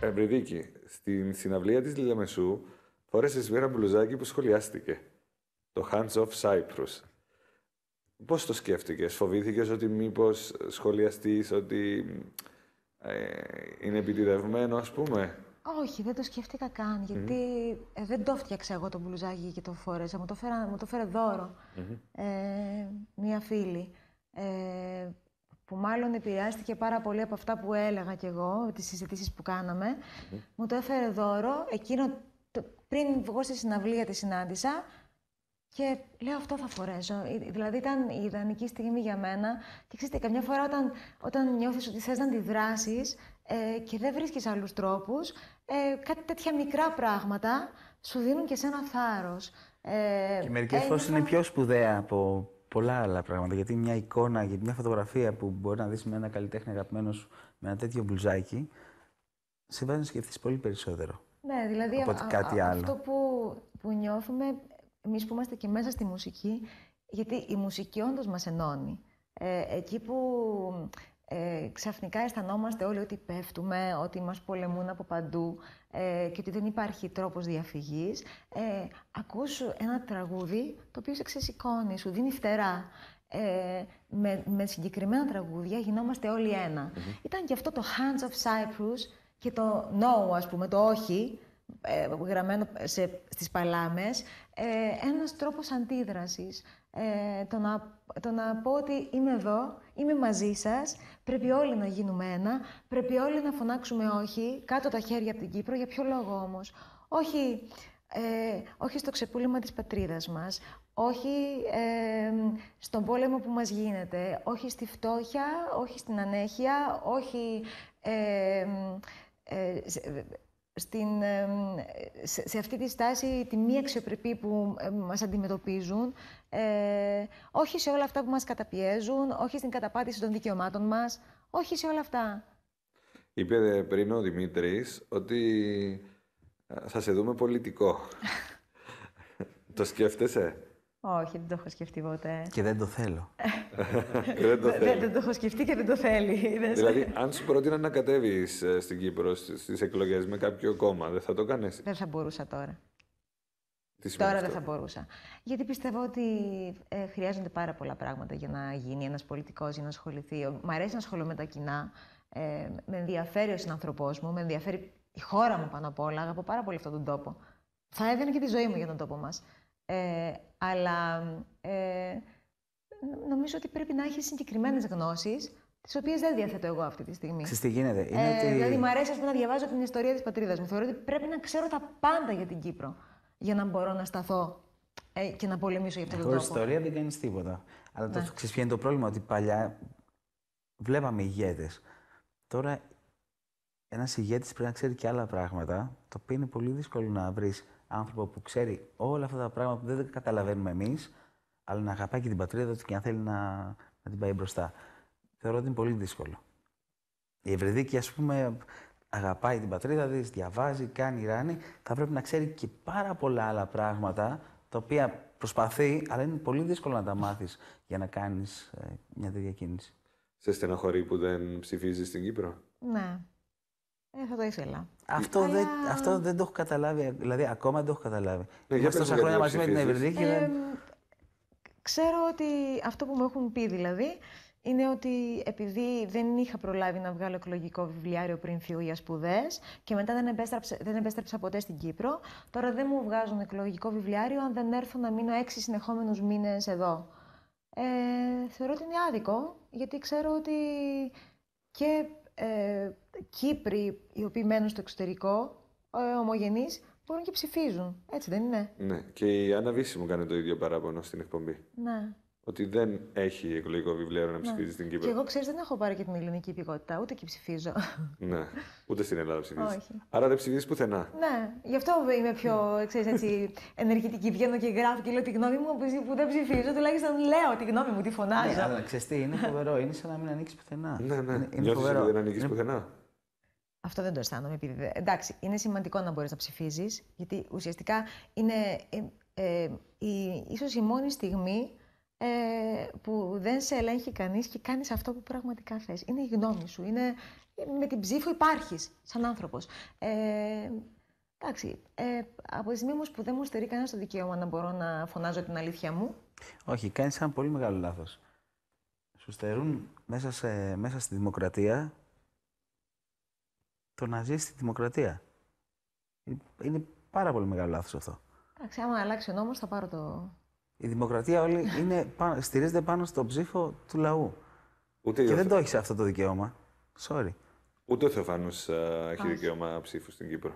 Εμπριδίκη, στην συναυλία της Λιλαμεσού φόρεσες μία μπλουζάκι που σχολιάστηκε. Το Hands of Cyprus. Πώς το σκέφτηκες, φοβήθηκες ότι μήπως σχολιαστείς, ότι ε, είναι επιτυδευμένο, ας πούμε. Όχι, δεν το σκέφτηκα καν, γιατι ε, δεν το φτιάξα εγώ το μπλουζάκι και το φόρεσα. Μου το φέρα, μου το φέρα ε, μία φίλη, ε, που μάλλον επηρεάστηκε πάρα πολύ από αυτά που έλεγα κι εγώ, τις συζητήσεις που καναμε Μου το έφερε δώρο, εκείνο το, πριν βγω στη συναυλία τη συνάντησα, και λέω αυτό θα φορέσω. Ε, δηλαδή ήταν η ιδανική στιγμή για μένα. Και ξέρετε, καμιά φορά όταν, όταν νιώθεις ότι θες να αντιδράσεις ε, και δεν βρίσκεις άλλους τρόπους, ε, κάτι τέτοια μικρά πράγματα σου δίνουν και σε ένα θάρρος. Ε, και μερικές φορές είναι πιο σπουδαία από πολλά άλλα πράγματα. Γιατί μια εικόνα, γιατί μια φωτογραφία που μπορεί να δεις με ένα καλλιτέχνη αγαπημένο με ένα τέτοιο μπλουζάκι, σε βάζει να σκεφτείς πολύ περισσότερο. Ναι, δηλαδή αυτό που, που νιώθουμε εμείς που είμαστε και μέσα στη μουσική, γιατί η μουσική όντως μας ενώνει. Ε, εκεί που ε, ξαφνικά αισθανόμαστε όλοι ότι πέφτουμε, ότι μας πολεμούν από παντού ε, και ότι δεν υπάρχει τρόπος διαφυγής, ε, ακούς ένα τραγούδι το οποίο σε ξεσηκώνει, σου δίνει φτερά. Ε, με, με συγκεκριμένα τραγούδια γινόμαστε όλοι Ήταν και αυτό το Hands of Cyprus και το No, ας πούμε, το όχι, ε, γραμμένο σε, στις παλάμες, ε, ένας τρόπος αντίδρασης. Ε, το, να, το να πω ότι είμαι εδώ, είμαι μαζί σας, πρέπει όλοι να γίνουμε ένα, πρέπει όλοι να φωνάξουμε όχι, κάτω τα χέρια από την Κύπρο, για ποιο λόγο όμως. Όχι, ε, όχι στο ξεπούλημα της πατρίδας μας, όχι ε, στον πόλεμο που μας γίνεται, όχι στη φτώχεια, όχι στην ανέχεια, όχι... Ε, στην, σε, αυτή τη στάση, τη μη ναι. αξιοπρεπή που μας αντιμετωπίζουν, ε, όχι σε όλα αυτά που μας καταπιέζουν, όχι στην καταπάτηση των δικαιωμάτων μας, όχι σε όλα αυτά. Είπε ε, πριν ο Δημήτρης ότι ε, θα σε δούμε πολιτικό. [LAUGHS] Το σκέφτεσαι. Όχι, δεν το έχω σκεφτεί ποτέ. Και δεν το θέλω. [LAUGHS] δεν, το θέλει. δεν, το έχω σκεφτεί και δεν το θέλει. [LAUGHS] δηλαδή, αν σου πρότειναν να κατέβεις ε, στην Κύπρο στις εκλογές με κάποιο κόμμα, δεν θα το κάνεις. Δεν θα μπορούσα τώρα. Τι τώρα αυτό? δεν θα μπορούσα. Γιατί πιστεύω ότι ε, χρειάζονται πάρα πολλά πράγματα για να γίνει ένας πολιτικός, για να ασχοληθεί. Μ' αρέσει να ασχολούμαι με τα κοινά. Ε, με ενδιαφέρει ο συνανθρωπός μου, με ενδιαφέρει η χώρα μου πάνω απ' όλα. Αγαπώ πάρα πολύ αυτόν τον τόπο. Θα έδινε και τη ζωή μου για τον τόπο μας. Ε, αλλά ε, νομίζω ότι πρέπει να έχεις συγκεκριμένες γνώσεις, τις οποίες δεν διαθέτω εγώ αυτή τη στιγμή. Ξέρετε τι γίνεται. ε, ότι... Δηλαδή, μου αρέσει πούμε, να διαβάζω την ιστορία της πατρίδας μου. Θεωρώ ότι πρέπει να ξέρω τα πάντα για την Κύπρο για να μπορώ να σταθώ ε, και να πολεμήσω για αυτόν τον τόπο. ιστορία δεν κάνεις τίποτα. Αλλά ναι. το ξέρει το πρόβλημα, ότι παλιά βλέπαμε ηγέτες. Τώρα ένας ηγέτης πρέπει να ξέρει και άλλα πράγματα, το οποίο είναι πολύ δύσκολο να βρεις άνθρωπο που ξέρει όλα αυτά τα πράγματα που δεν καταλαβαίνουμε εμείς, αλλά να αγαπάει και την πατρίδα του και αν θέλει να, να την πάει μπροστά. Θεωρώ ότι είναι πολύ δύσκολο. Η Ευρεδίκη ας πούμε, αγαπάει την πατρίδα της, διαβάζει, κάνει ράνει, Θα πρέπει να ξέρει και πάρα πολλά άλλα πράγματα τα οποία προσπαθεί, αλλά είναι πολύ δύσκολο να τα μάθεις για να κάνεις ε, μια τέτοια κίνηση. Σε στενοχωρεί που δεν ψηφίζεις στην Κύπρο. Ναι. Ε, θα το ήθελα. Αυτό, Αλλά... δεν, αυτό δεν το έχω καταλάβει, δηλαδή ακόμα δεν το έχω καταλάβει. Ε, για Είμαστε τόσα χρόνια μαζί με την Ευρυδίκη. Ε, δεν... Ξέρω ότι αυτό που μου έχουν πει δηλαδή είναι ότι επειδή δεν είχα προλάβει να βγάλω εκλογικό βιβλιάριο πριν φύγω για σπουδές και μετά δεν, επέστρεψα, δεν επέστρεψα ποτέ στην Κύπρο, τώρα δεν μου βγάζουν εκλογικό βιβλιάριο αν δεν έρθω να μείνω έξι συνεχόμενους μήνες εδώ. Ε, θεωρώ ότι είναι άδικο, γιατί ξέρω ότι και ε, Κύπροι οι οποίοι μένουν στο εξωτερικό, ε, ομογενείς μπορούν και ψηφίζουν. Έτσι δεν είναι. Ναι. Και η Αναβίση μου κάνει το ίδιο παράπονο στην εκπομπή. Ναι. Ότι δεν έχει εκλογικό βιβλίο να ναι. ψηφίζει ναι. στην Κύπρο. Και εγώ ξέρεις, δεν έχω πάρει και την ελληνική υπηκότητα, ούτε και ψηφίζω. Ναι. Ούτε στην Ελλάδα ψηφίζεις. Όχι. Άρα δεν ψηφίζεις πουθενά. Ναι. Γι' αυτό είμαι πιο ξέρεις, έτσι, ενεργητική. Βγαίνω και γράφω και λέω τη γνώμη μου που δεν ψηφίζω. Τουλάχιστον λέω τη γνώμη μου, τη φωνάζω. Ναι, αλλά ξέρεις τι, είναι φοβερό. Είναι σαν να μην ανοίξεις πουθενά. Ναι, ναι. Είναι, δεν ανοίξει πουθενά. Αυτό δεν το αισθάνομαι. Επειδή... Εντάξει, είναι σημαντικό να μπορείς να ψηφίζεις, γιατί ουσιαστικά είναι ε, ε, ε, η, ίσως η μόνη στιγμή ε, που δεν σε ελέγχει κανείς και κάνεις αυτό που πραγματικά θες. Είναι η γνώμη σου, είναι ε, με την ψήφο υπάρχεις σαν άνθρωπος. Ε, εντάξει, ε, από τη στιγμή όμως που δεν μου στερεί κανένα το δικαίωμα να μπορώ να φωνάζω την αλήθεια μου. Όχι, κάνεις ένα πολύ μεγάλο λάθος. Σου στερούν μέσα, σε, μέσα στη δημοκρατία το να ζεις στη δημοκρατία. Είναι πάρα πολύ μεγάλο λάθος αυτό. Εντάξει, άμα αλλάξει ο νόμος, θα πάρω το. Η δημοκρατία όλη είναι, στηρίζεται πάνω στον ψήφο του λαού. Ούτε και δεν το έχεις αυτό το δικαίωμα. Sorry. Ούτε ο Θεοφάνος ε, έχει δικαίωμα ψήφου στην Κύπρο.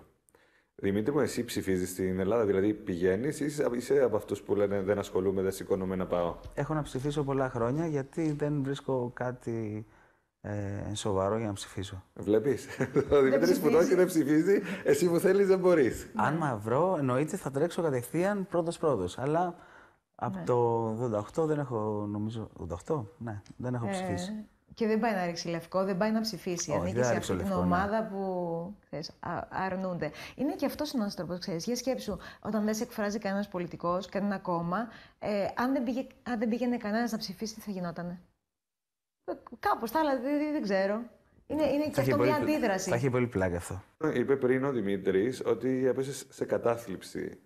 Δημήτρη μου, εσύ ψηφίζεις στην Ελλάδα, δηλαδή πηγαίνεις ή είσαι από αυτούς που λένε Δεν ασχολούμαι, δεν σηκώνομαι να πάω. Έχω να ψηφίσω πολλά χρόνια γιατί δεν βρίσκω κάτι ε, σοβαρό για να ψηφίσω. Βλέπεις. [LAUGHS] Ο Δημήτρης που το έχει δεν ψηφίζει, εσύ που θέλεις δεν μπορείς. Αν βρω, εννοείται θα τρέξω κατευθείαν πρώτο-πρώτο. Αλλά από ναι. το 88 δεν έχω, νομίζω. 88, ναι, δεν έχω ε, ψηφίσει. και δεν πάει να ρίξει λευκό, δεν πάει να ψηφίσει. Όχι, Ανήκει σε αυτή την ναι. ομάδα που α, αρνούνται. Είναι και αυτός ένας τρόπος, ξέρεις. Για σκέψου, όταν δεν σε εκφράζει κανένας πολιτικός, κανένα κόμμα, ε, αν δεν, αν δεν πήγαινε κανένας να ψηφίσει, τι θα γινότανε. Κάπως άλλα δεν, ξέρω. Είναι, είναι και αυτό μια αντίδραση. Θα έχει πολύ πλάκα αυτό. Είπε πριν ο Δημήτρης ότι έπεσε σε κατάθλιψη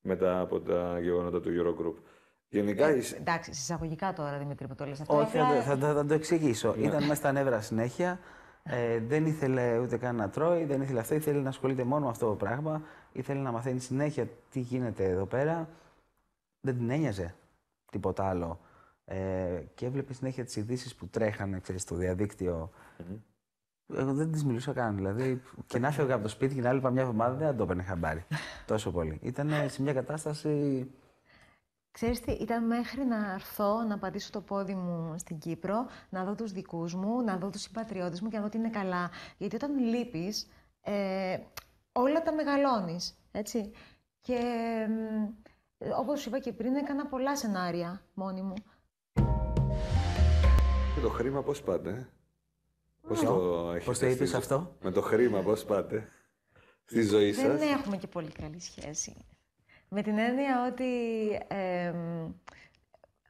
μετά από τα γεγονότα του Eurogroup. Γενικά ε, είσαι... Εντάξει, συσσαγωγικά τώρα Δημήτρη που το λες. αυτό. Όχι, θα, θα, το εξηγήσω. Ναι. Ήταν μέσα στα νεύρα συνέχεια. Ε, δεν ήθελε ούτε καν να τρώει, δεν ήθελε αυτό, ήθελε να ασχολείται μόνο με αυτό το πράγμα. Ήθελε να μαθαίνει συνέχεια τι γίνεται εδώ πέρα. Δεν την ένοιαζε τίποτα άλλο. Ε, και έβλεπε συνέχεια τις ειδήσεις που τρέχανε ξέρεις, στο διαδικτυο Εγώ δεν τις μιλούσα καν. Δηλαδή, και να έφευγα από το σπίτι και να έλειπα μια εβδομάδα δεν το έπαιρνε χαμπάρι. [LAUGHS] Τόσο πολύ. Ήταν σε μια κατάσταση. Ξέρεις τι, ήταν μέχρι να έρθω να πατήσω το πόδι μου στην Κύπρο, να δω τους δικούς μου, να δω τους συμπατριώτες μου και να δω τι είναι καλά. Γιατί όταν λείπεις, ε, όλα τα μεγαλώνεις, έτσι. Και ε, όπως είπα και πριν, έκανα πολλά σενάρια μόνη μου το χρήμα πώς πάτε, Πώ ε? Πώς το έχετε Πώς το είπες αυτό. Με το χρήμα πώς πάτε στη ζωή σας. Δεν έχουμε και πολύ καλή σχέση. Με την έννοια ότι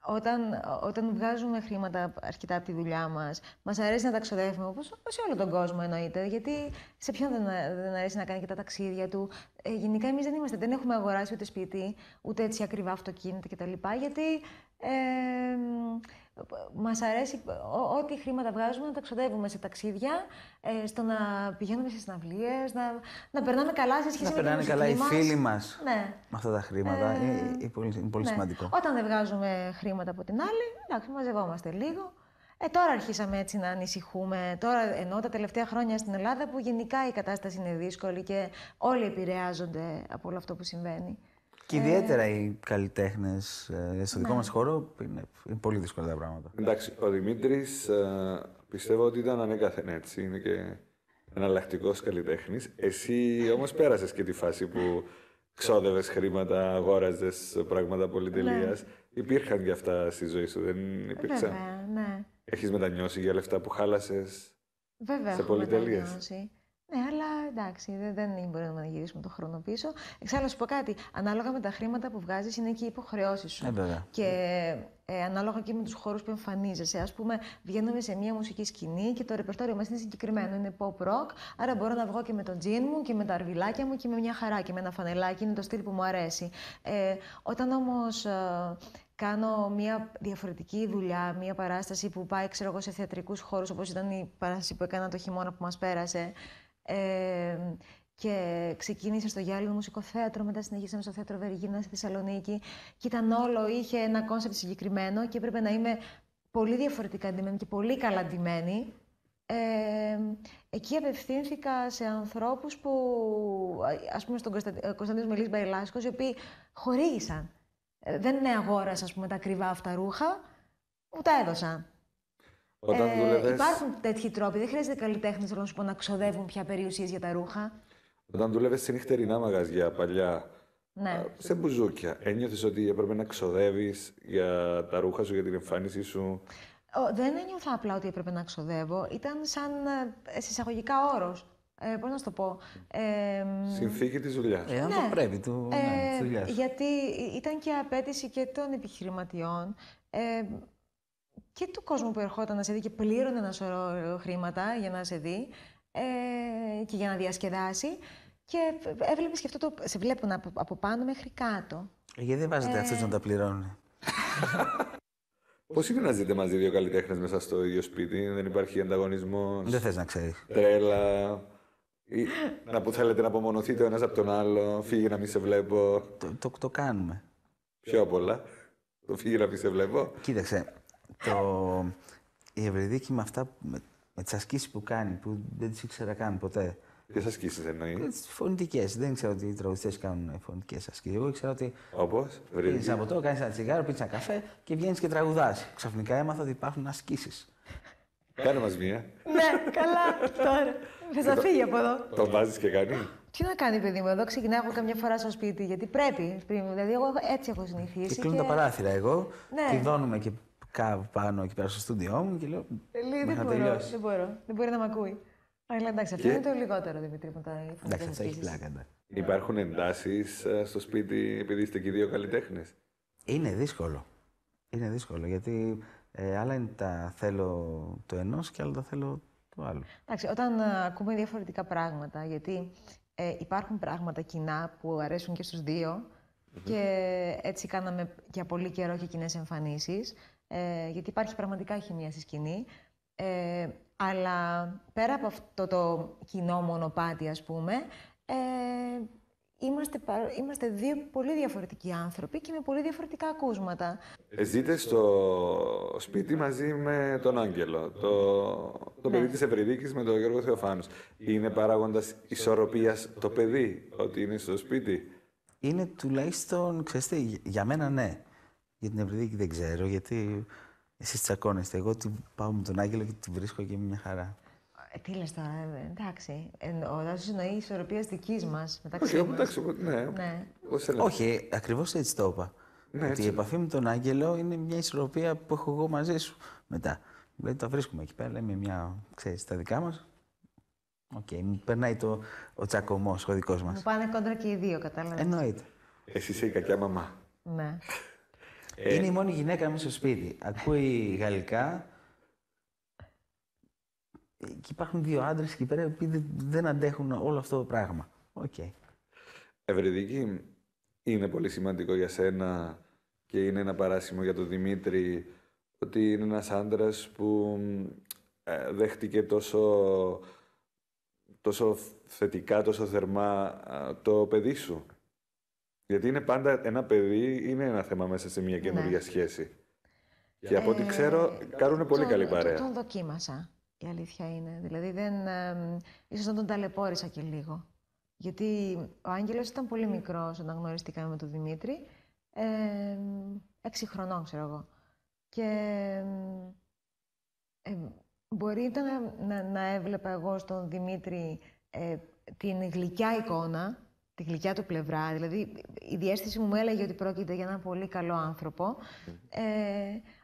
όταν, όταν βγάζουμε χρήματα αρκετά από τη δουλειά μας, μας αρέσει να τα ξοδεύουμε όπως σε όλο τον κόσμο εννοείται. Γιατί σε ποιον δεν, δεν αρέσει να κάνει και τα ταξίδια του. Ε, γενικά, εμείς δεν είμαστε, δεν έχουμε αγοράσει ούτε σπίτι, ούτε έτσι ακριβά αυτοκίνητα κτλ. Γιατί ε, Μας αρέσει ό,τι χρήματα βγάζουμε να τα ξοδεύουμε σε ταξίδια, ε, στο να πηγαίνουμε σε συναυλίες, να, να περνάμε καλά σε σχέση να με Να περνάνε καλά οι φίλοι μας ναι. με αυτά τα χρήματα. είναι, ε, ε, πολύ, ναι. σημαντικό. Όταν δεν βγάζουμε χρήματα από την άλλη, εντάξει, μαζευόμαστε λίγο. Ε, τώρα αρχίσαμε έτσι να ανησυχούμε. Τώρα, ενώ τα τελευταία χρόνια στην Ελλάδα που γενικά η κατάσταση είναι δύσκολη και όλοι επηρεάζονται από όλο αυτό που συμβαίνει. Και ε, ιδιαίτερα οι καλλιτέχνες ε, στο δικό ναι. μας χώρο είναι, είναι, πολύ δύσκολα τα πράγματα. Εντάξει, ο Δημήτρης ε, πιστεύω ότι ήταν ανέκαθεν έτσι. Είναι και εναλλακτικός καλλιτέχνης. Εσύ όμως πέρασες και τη φάση που ξόδευες χρήματα, αγόραζες πράγματα πολυτελείας. Ναι. Υπήρχαν και αυτά στη ζωή σου, δεν υπήρξαν. Βέβαια, ναι. Έχεις μετανιώσει για λεφτά που χάλασες. Βέβαια, σε έχω μετανιώσει. Ναι, αλλά εντάξει, δεν, δεν μπορούμε να γυρίσουμε το χρόνο πίσω. Εξάλλου, σου πω κάτι. Ανάλογα με τα χρήματα που βγάζεις, είναι και οι υποχρεώσεις σου. Ε, και ε, ανάλογα και με τους χώρους που εμφανίζεσαι. Ας πούμε, βγαίνουμε σε μια μουσική σκηνή και το ρεπερτόριο μας είναι συγκεκριμένο. Είναι pop rock, άρα μπορώ να βγω και με τον τζιν μου και με τα αρβιλάκια μου και με μια χαρά και με ένα φανελάκι. Είναι το στυλ που μου αρέσει. Ε, όταν όμως ε, κάνω μια διαφορετική δουλειά, μια παράσταση που πάει, ξέρω σε θεατρικούς χώρους, όπως ήταν η παράσταση που έκανα το χειμώνα που μας πέρασε, και ξεκίνησα στο Γιάλινο Μουσικό Θέατρο, μετά συνεχίσαμε στο Θέατρο Βεργίνας στη Θεσσαλονίκη. Και ήταν όλο, είχε ένα κόνσεπτ συγκεκριμένο και έπρεπε να είμαι πολύ διαφορετικά αντιμένη και πολύ καλά αντιμένη. Ε, εκεί απευθύνθηκα σε ανθρώπους που, ας πούμε στον Κωνσταντίνος Μελής Μπαϊλάσκος, οι οποίοι χορήγησαν. Ε, δεν αγόρασαν, ας πούμε, τα ακριβά αυτά ρούχα, μου τα έδωσαν. Όταν ε, δουλεύες... Υπάρχουν τέτοιοι τρόποι. Δεν χρειάζεται καλλιτέχνες να ξοδεύουν πια περιουσίες για τα ρούχα. Όταν δούλευες σε νυχτερινά μαγαζιά παλιά, ναι. σε μπουζούκια, ένιωθες ότι έπρεπε να ξοδεύεις για τα ρούχα σου, για την εμφάνισή σου. Ο, δεν ένιωθα απλά ότι έπρεπε να ξοδεύω. Ήταν σαν ε, εισαγωγικά όρος. Ε, Πώς να σου το πω. Ε, Συνθήκη της δουλειάς. Ε, ναι. πρέπει του, ναι, ε, Γιατί ήταν και απέτηση και των επιχειρηματιών. Ε, και του κόσμου που ερχόταν να σε δει και πλήρωνε ένα σωρό χρήματα για να σε δει ε, και για να διασκεδάσει. Και έβλεπες και αυτό το. Σε βλέπουν από, από πάνω μέχρι κάτω. Γιατί δεν βάζετε ε... αυτούς να τα πληρώνουν. Πώς ζείτε μαζί δύο καλλιτέχνες μέσα στο ίδιο σπίτι, δεν υπάρχει ανταγωνισμό. Δεν θες να ξέρεις. Τρέλα. Ή, να που θέλετε να απομονωθείτε ο ένας από τον άλλο, φύγει να μην σε βλέπω. Το, το, το κάνουμε. Πιο απ' όλα. Το φύγει να μην σε βλέπω. Κοίταξε, το... Η Ευρυδίκη με αυτά, με, με τις ασκήσεις που κάνει, που δεν τις ήξερα καν ποτέ. Ποιες ασκήσεις εννοείς. Ε, τις φωνητικές. Δεν ξέρω ότι οι τραγουδιστές κάνουν φωνητικές ασκήσεις. Εγώ ξέρω ότι. Όπως. Πίνεις ένα ποτό, κάνεις ένα τσιγάρο, πίνεις ένα καφέ και βγαίνεις και τραγουδάς. Ξαφνικά έμαθα ότι υπάρχουν ασκήσεις. Κάνε μας μία. ναι, καλά τώρα. να ε, φύγει από εδώ. Το βάζεις και κάνει. Τι να κάνει, παιδί μου, εδώ ξεκινάω καμιά φορά στο σπίτι, γιατί πρέπει. Δηλαδή, εγώ έτσι έχω συνηθίσει. Και κλείνω τα παράθυρα εγώ. Ναι. Κλειδώνουμε και πάνω εκεί πέρα στο στούντιό μου και λέω. Ε, λέει, δεν, μπορώ, δεν μπορώ. Δεν μπορεί να με ακούει. Αλλά εντάξει, αυτό και... είναι το λιγότερο Δημητρή μου. Τα εντάξει, αυτό έχει πλάκα. Ναι. Υπάρχουν εντάσεις ε, στο σπίτι επειδή είστε και οι δύο καλλιτέχνες. Είναι δύσκολο. Είναι δύσκολο γιατί ε, άλλα είναι τα θέλω του ενός και άλλα τα θέλω του άλλου. Εντάξει, όταν α, ε, ακούμε διαφορετικά πράγματα, γιατί ε, υπάρχουν πράγματα κοινά που αρέσουν και στους δύο, και έτσι κάναμε για πολύ καιρό και κοινές εμφανίσεις. Ε, γιατί υπάρχει πραγματικά χημεία στη σκηνή. Ε, αλλά πέρα από αυτό το κοινό μονοπάτι, ας πούμε, ε, είμαστε, είμαστε δύο πολύ διαφορετικοί άνθρωποι και με πολύ διαφορετικά ακούσματα. Ε, ζείτε στο σπίτι μαζί με τον Άγγελο, το, το παιδί ναι. της με τον Γιώργο Θεοφάνους. Είναι παράγοντας ισορροπίας το παιδί ότι είναι στο σπίτι είναι τουλάχιστον, ξέρετε, για μένα ναι. Για την Ευρυδίκη δεν ξέρω, γιατί εσείς τσακώνεστε. Εγώ την πάω με τον Άγγελο και την βρίσκω και μια χαρά. Ε, τι λες τώρα, ε, εντάξει. Ε, ο Δάσος είναι η ισορροπία δικής μας. Όχι, εντάξει, ναι. ναι. Όχι, ακριβώς έτσι το είπα. Ναι, ότι η επαφή με τον Άγγελο είναι μια ισορροπία που έχω εγώ μαζί σου μετά. Δηλαδή τα βρίσκουμε εκεί πέρα, λέμε μια, ξέρεις, τα δικά μας Οκ, μου περνάει το, ο τσακωμός ο δικός μας. Μου πάνε κόντρα και οι δύο, κατάλαβες. Εννοείται. Εσύ είσαι η κακιά μαμά. Ναι. Ε... Είναι η μόνη γυναίκα μέσα στο σπίτι. Ακούει γαλλικά. Και υπάρχουν δύο άντρες εκεί πέρα που δεν αντέχουν όλο αυτό το πράγμα. Οκ. Okay. Ευρυδική, είναι πολύ σημαντικό για σένα και είναι ένα παράσημο για τον Δημήτρη ότι είναι ένας άντρας που ε, δέχτηκε τόσο τόσο θετικά, τόσο θερμά το παιδί σου. Γιατί είναι πάντα ένα παιδί, είναι ένα θέμα μέσα σε μια ναι. καινούργια σχέση. Και ε, από ό,τι ξέρω, ε, κάνουν πολύ καλή παρέα. Τον δοκίμασα, η αλήθεια είναι. Δηλαδή, δεν, ε, ίσως να τον ταλαιπώρησα και λίγο. Γιατί ο Άγγελος ήταν πολύ μικρός όταν γνωριστήκαμε με τον Δημήτρη. Ε, έξι χρονών, ξέρω εγώ. Και Μπορείτε να, να, έβλεπα εγώ στον Δημήτρη ε, την γλυκιά εικόνα, τη γλυκιά του πλευρά. Δηλαδή, η διέστηση μου έλεγε ότι πρόκειται για έναν πολύ καλό άνθρωπο. Ε,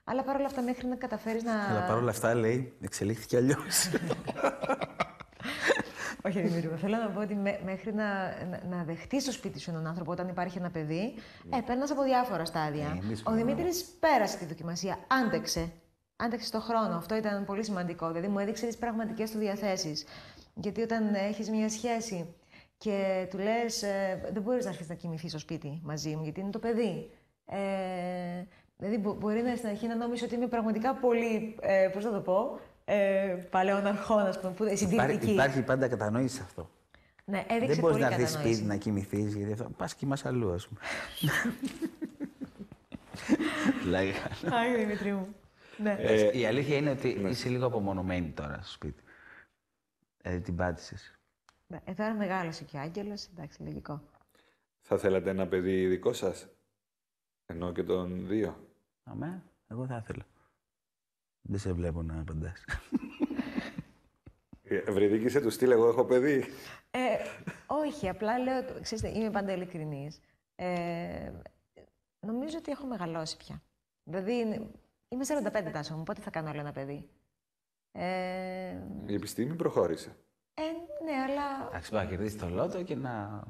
αλλά παρόλα αυτά, μέχρι να καταφέρεις να. Αλλά παρόλα αυτά, λέει, εξελίχθηκε αλλιώς. [LAUGHS] Όχι, Δημήτρη, θέλω να πω ότι μέχρι να, να, να δεχτείς στο σπίτι σου έναν άνθρωπο όταν υπάρχει ένα παιδί, ε, από διάφορα στάδια. Ε, Ο Δημήτρης πέρασε τη δοκιμασία, άντεξε άνταξε στον χρόνο. Αυτό ήταν πολύ σημαντικό. Δηλαδή, μου έδειξε τις πραγματικές του διαθέσεις. Γιατί όταν ε, έχεις μια σχέση και του λες, ε, δεν μπορείς να αρχίσεις να κοιμηθείς στο σπίτι μαζί μου, γιατί είναι το παιδί. Ε, δηλαδή, μπορεί να στην αρχή να νόμιζε ότι είμαι πραγματικά πολύ. Ε, Πώς να το πω, ε, παλαιών αρχών, ας πούμε, που συντηρητική. Υπάρχει πάντα κατανόηση σε αυτό. Ναι, έδειξε δεν μπορείς να έρθει σπίτι να κοιμηθείς, γιατί αυτό. Πας κοιμάς αλλού, ας πούμε. [LAUGHS] Άγιο Δημητρή ναι. Ε, η ε, αλήθεια είναι ότι ναι. είσαι λίγο απομονωμένη τώρα στο σπίτι. Ε, την πάτησες. Ναι, ε, είναι μεγάλος και ο Άγγελος, εντάξει, λογικό. Θα θέλατε ένα παιδί δικό σας, ενώ και τον δύο. Αμέ, εγώ θα ήθελα. Δεν σε βλέπω να απαντάς. Ευρυδική σε του στυλ, εγώ έχω παιδί. Ε, όχι, απλά λέω, ξέρετε, είμαι πάντα ειλικρινής. Ε, νομίζω ότι έχω μεγαλώσει πια. Δηλαδή, Είμαι 45 τάσο μου, πότε θα κάνω άλλο ένα παιδί. Ε... Η επιστήμη προχώρησε. Ε, ναι, αλλά... Εντάξει, να κερδίσει το λότο και να...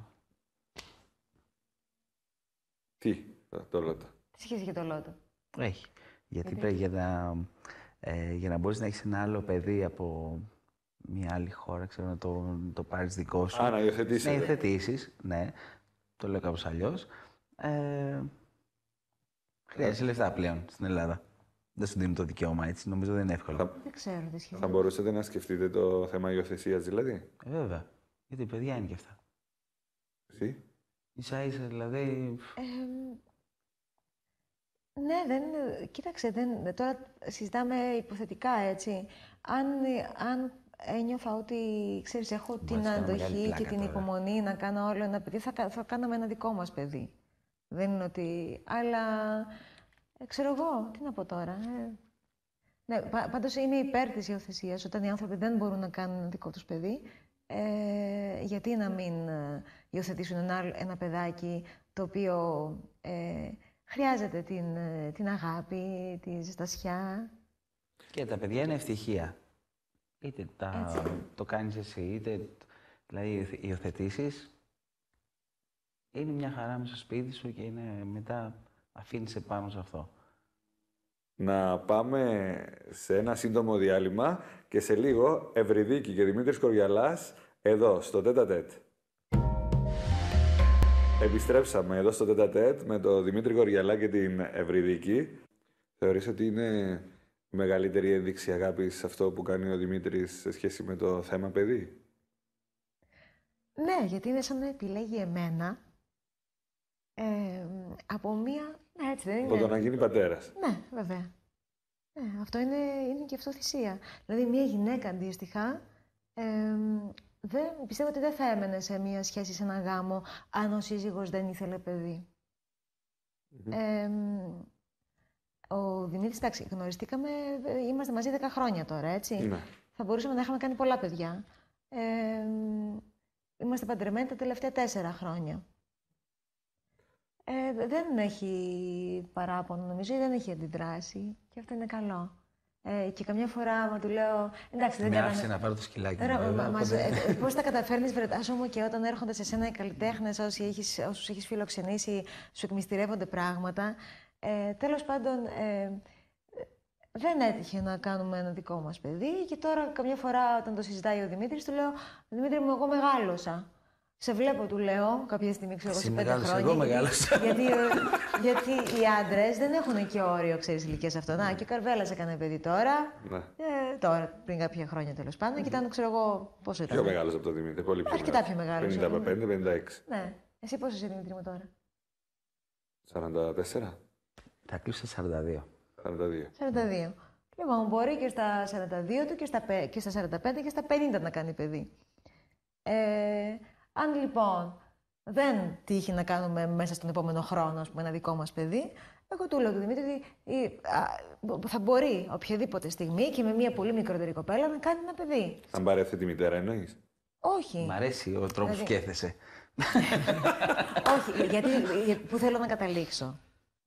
Τι, το λότο. Τι σχέση για το λότο. Έχει. Γιατί, πρέπει για να, ε, για να μπορείς να έχεις ένα άλλο παιδί από μια άλλη χώρα, ξέρω, να το, το πάρεις δικό σου. Α, να υιοθετήσεις. Να ε. υιοθετήσεις, ναι. Το λέω κάπως αλλιώς. Ε, χρειάζεσαι λεφτά πλέον στην Ελλάδα δεν σου δίνουν το δικαίωμα έτσι. Νομίζω δεν είναι εύκολο. Δεν ξέρω τι Θα μπορούσατε να σκεφτείτε το θέμα υιοθεσίας δηλαδή. Ε, βέβαια. Γιατί παιδιά είναι και αυτά. Εσύ. σα ίσα δηλαδή. ναι, δεν, κοίταξε, δεν, τώρα συζητάμε υποθετικά, έτσι. Αν, αν ένιωφα ότι, ξέρεις, έχω την αντοχή και την υπομονή να κάνω όλο ένα παιδί, θα, θα κάναμε ένα δικό μας παιδί. Δεν είναι ότι... Αλλά ε, ξέρω εγώ, τι να πω τώρα. Ε, ναι, πάντω είναι υπέρ της υιοθεσίας όταν οι άνθρωποι δεν μπορούν να κάνουν δικό τους παιδί. Ε, γιατί να μην ε, υιοθετήσουν ένα, ένα παιδάκι το οποίο ε, χρειάζεται την, ε, την αγάπη, τη ζεστασιά. Και τα παιδιά είναι ευτυχία. Είτε τα, το κάνεις εσύ, είτε δηλαδή υιοθετήσεις. Είναι μια χαρά μέσα στο σπίτι σου και είναι μετά αφήνεις επάνω σε αυτό. Να πάμε σε ένα σύντομο διάλειμμα και σε λίγο Ευρυδίκη και Δημήτρης Κοριαλάς εδώ, στο τέτα τέτ. Επιστρέψαμε εδώ στο τέτα με τον Δημήτρη Κοριαλά και την Ευρυδίκη. Θεωρείς ότι είναι μεγαλύτερη ένδειξη αγάπης αυτό που κάνει ο Δημήτρης σε σχέση με το θέμα παιδί. Ναι, γιατί είναι σαν να επιλέγει εμένα ε, από μία. Ναι, έτσι δεν είναι. Από το να γίνει πατέρας. Ναι, βέβαια. Ναι, αυτό είναι, είναι και αυτό θυσία. Δηλαδή, μία γυναίκα αντίστοιχα ε, δεν, πιστεύω ότι δεν θα έμενε σε μία σχέση, σε ένα γάμο, αν ο σύζυγος δεν ήθελε Ε, ο Δημήτρης, εντάξει, γνωριστήκαμε, είμαστε μαζί 10 χρόνια τώρα, έτσι. Ναι. Θα μπορούσαμε να είχαμε κάνει πολλά παιδιά. Ε, είμαστε παντρεμένοι τα τελευταία 4 χρόνια. Ε, δεν έχει παράπονο νομίζω ή δεν έχει αντιδράσει και αυτό είναι καλό. Ε, και καμιά φορά, άμα του λέω. Εντάξει, δεν Με να πάρω το σκυλάκι μου. Ε, Πώς τα καταφέρνεις, Βρετά, μου, και όταν έρχονται σε σένα οι καλλιτέχνες, όσους έχεις φιλοξενήσει, σου εκμυστηρεύονται πράγματα. Ε, Τέλος πάντων, δεν έτυχε να κάνουμε ένα δικό μας παιδί. Και τώρα, καμιά φορά, όταν το συζητάει ο Δημήτρης, του λέω Δημήτρη μου, εγώ μεγάλωσα. Σε βλέπω, του λέω, κάποια στιγμή, ξέρω εγώ, σε πέντε χρόνια. Εγώ μεγάλωσα. Γιατί, ε, γιατί οι άντρες δεν έχουν και όριο, ξέρεις, ηλικίας αυτό. Να, ναι. και ο Καρβέλα έκανε παιδί τώρα. Ναι. Ε, τώρα, πριν κάποια χρόνια τέλος πάντων. Και ήταν, ξέρω εγώ, πόσο ήταν. Πιο μεγάλος από τον Δημήτρη, πολύ πιο Αρκετά πιο μεγάλος. 55-56. Ναι. Εσύ πόσος είσαι, Δημήτρη μου τώρα. 44. Θα κλείσω 42. 42. 42. Λοιπόν, μπορεί και στα 42 του και στα, και στα 45 και στα 50 να κάνει παιδί. Ε, αν λοιπόν δεν τύχει να κάνουμε μέσα στον επόμενο χρόνο πούμε, ένα δικό μας παιδί, εγώ του λέω Δημήτρη ότι θα μπορεί οποιαδήποτε στιγμή και με μια πολύ μικρότερη κοπέλα να κάνει ένα παιδί. Θα αυτή τη μητέρα, εννοείς. Όχι. Μ' αρέσει ο τρόπος δηλαδή- που [LAUGHS] Όχι, γιατί, που θέλω να καταλήξω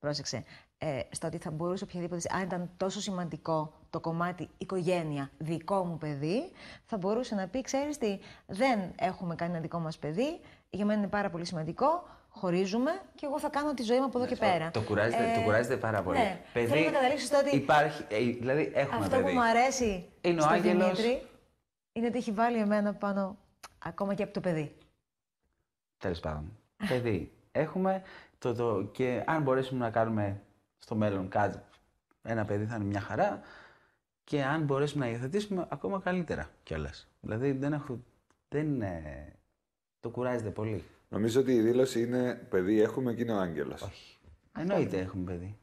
πρόσεξε, ε, ότι θα μπορούσε οποιαδήποτε. Αν ήταν τόσο σημαντικό το κομμάτι οικογένεια, δικό μου παιδί, θα μπορούσε να πει: Ξέρεις τι, δεν έχουμε ένα δικό μας παιδί. Για μένα είναι πάρα πολύ σημαντικό. Χωρίζουμε και εγώ θα κάνω τη ζωή μου από εδώ και ναι, πέρα. Το κουράζεται, ε, το κουράζεται πάρα πολύ. Ναι. Παιδί, Θέλω να καταλήξω στο ότι. Υπάρχει, ε, δηλαδή έχουμε αυτό παιδί. που μου αρέσει είναι ο Άγγελος... Δημήτρη είναι ότι έχει βάλει εμένα πάνω ακόμα και από το παιδί. Τέλος πάντων. παιδί. Έχουμε το, το, και αν μπορέσουμε να κάνουμε στο μέλλον κάτι, ένα παιδί θα είναι μια χαρά και αν μπορέσουμε να υιοθετήσουμε ακόμα καλύτερα κιόλας. Δηλαδή δεν έχω. Δεν, ε, το κουράζεται πολύ. Νομίζω ότι η δήλωση είναι παιδί έχουμε και είναι ο Άγγελος. Όχι. Εννοείται έχουμε παιδί.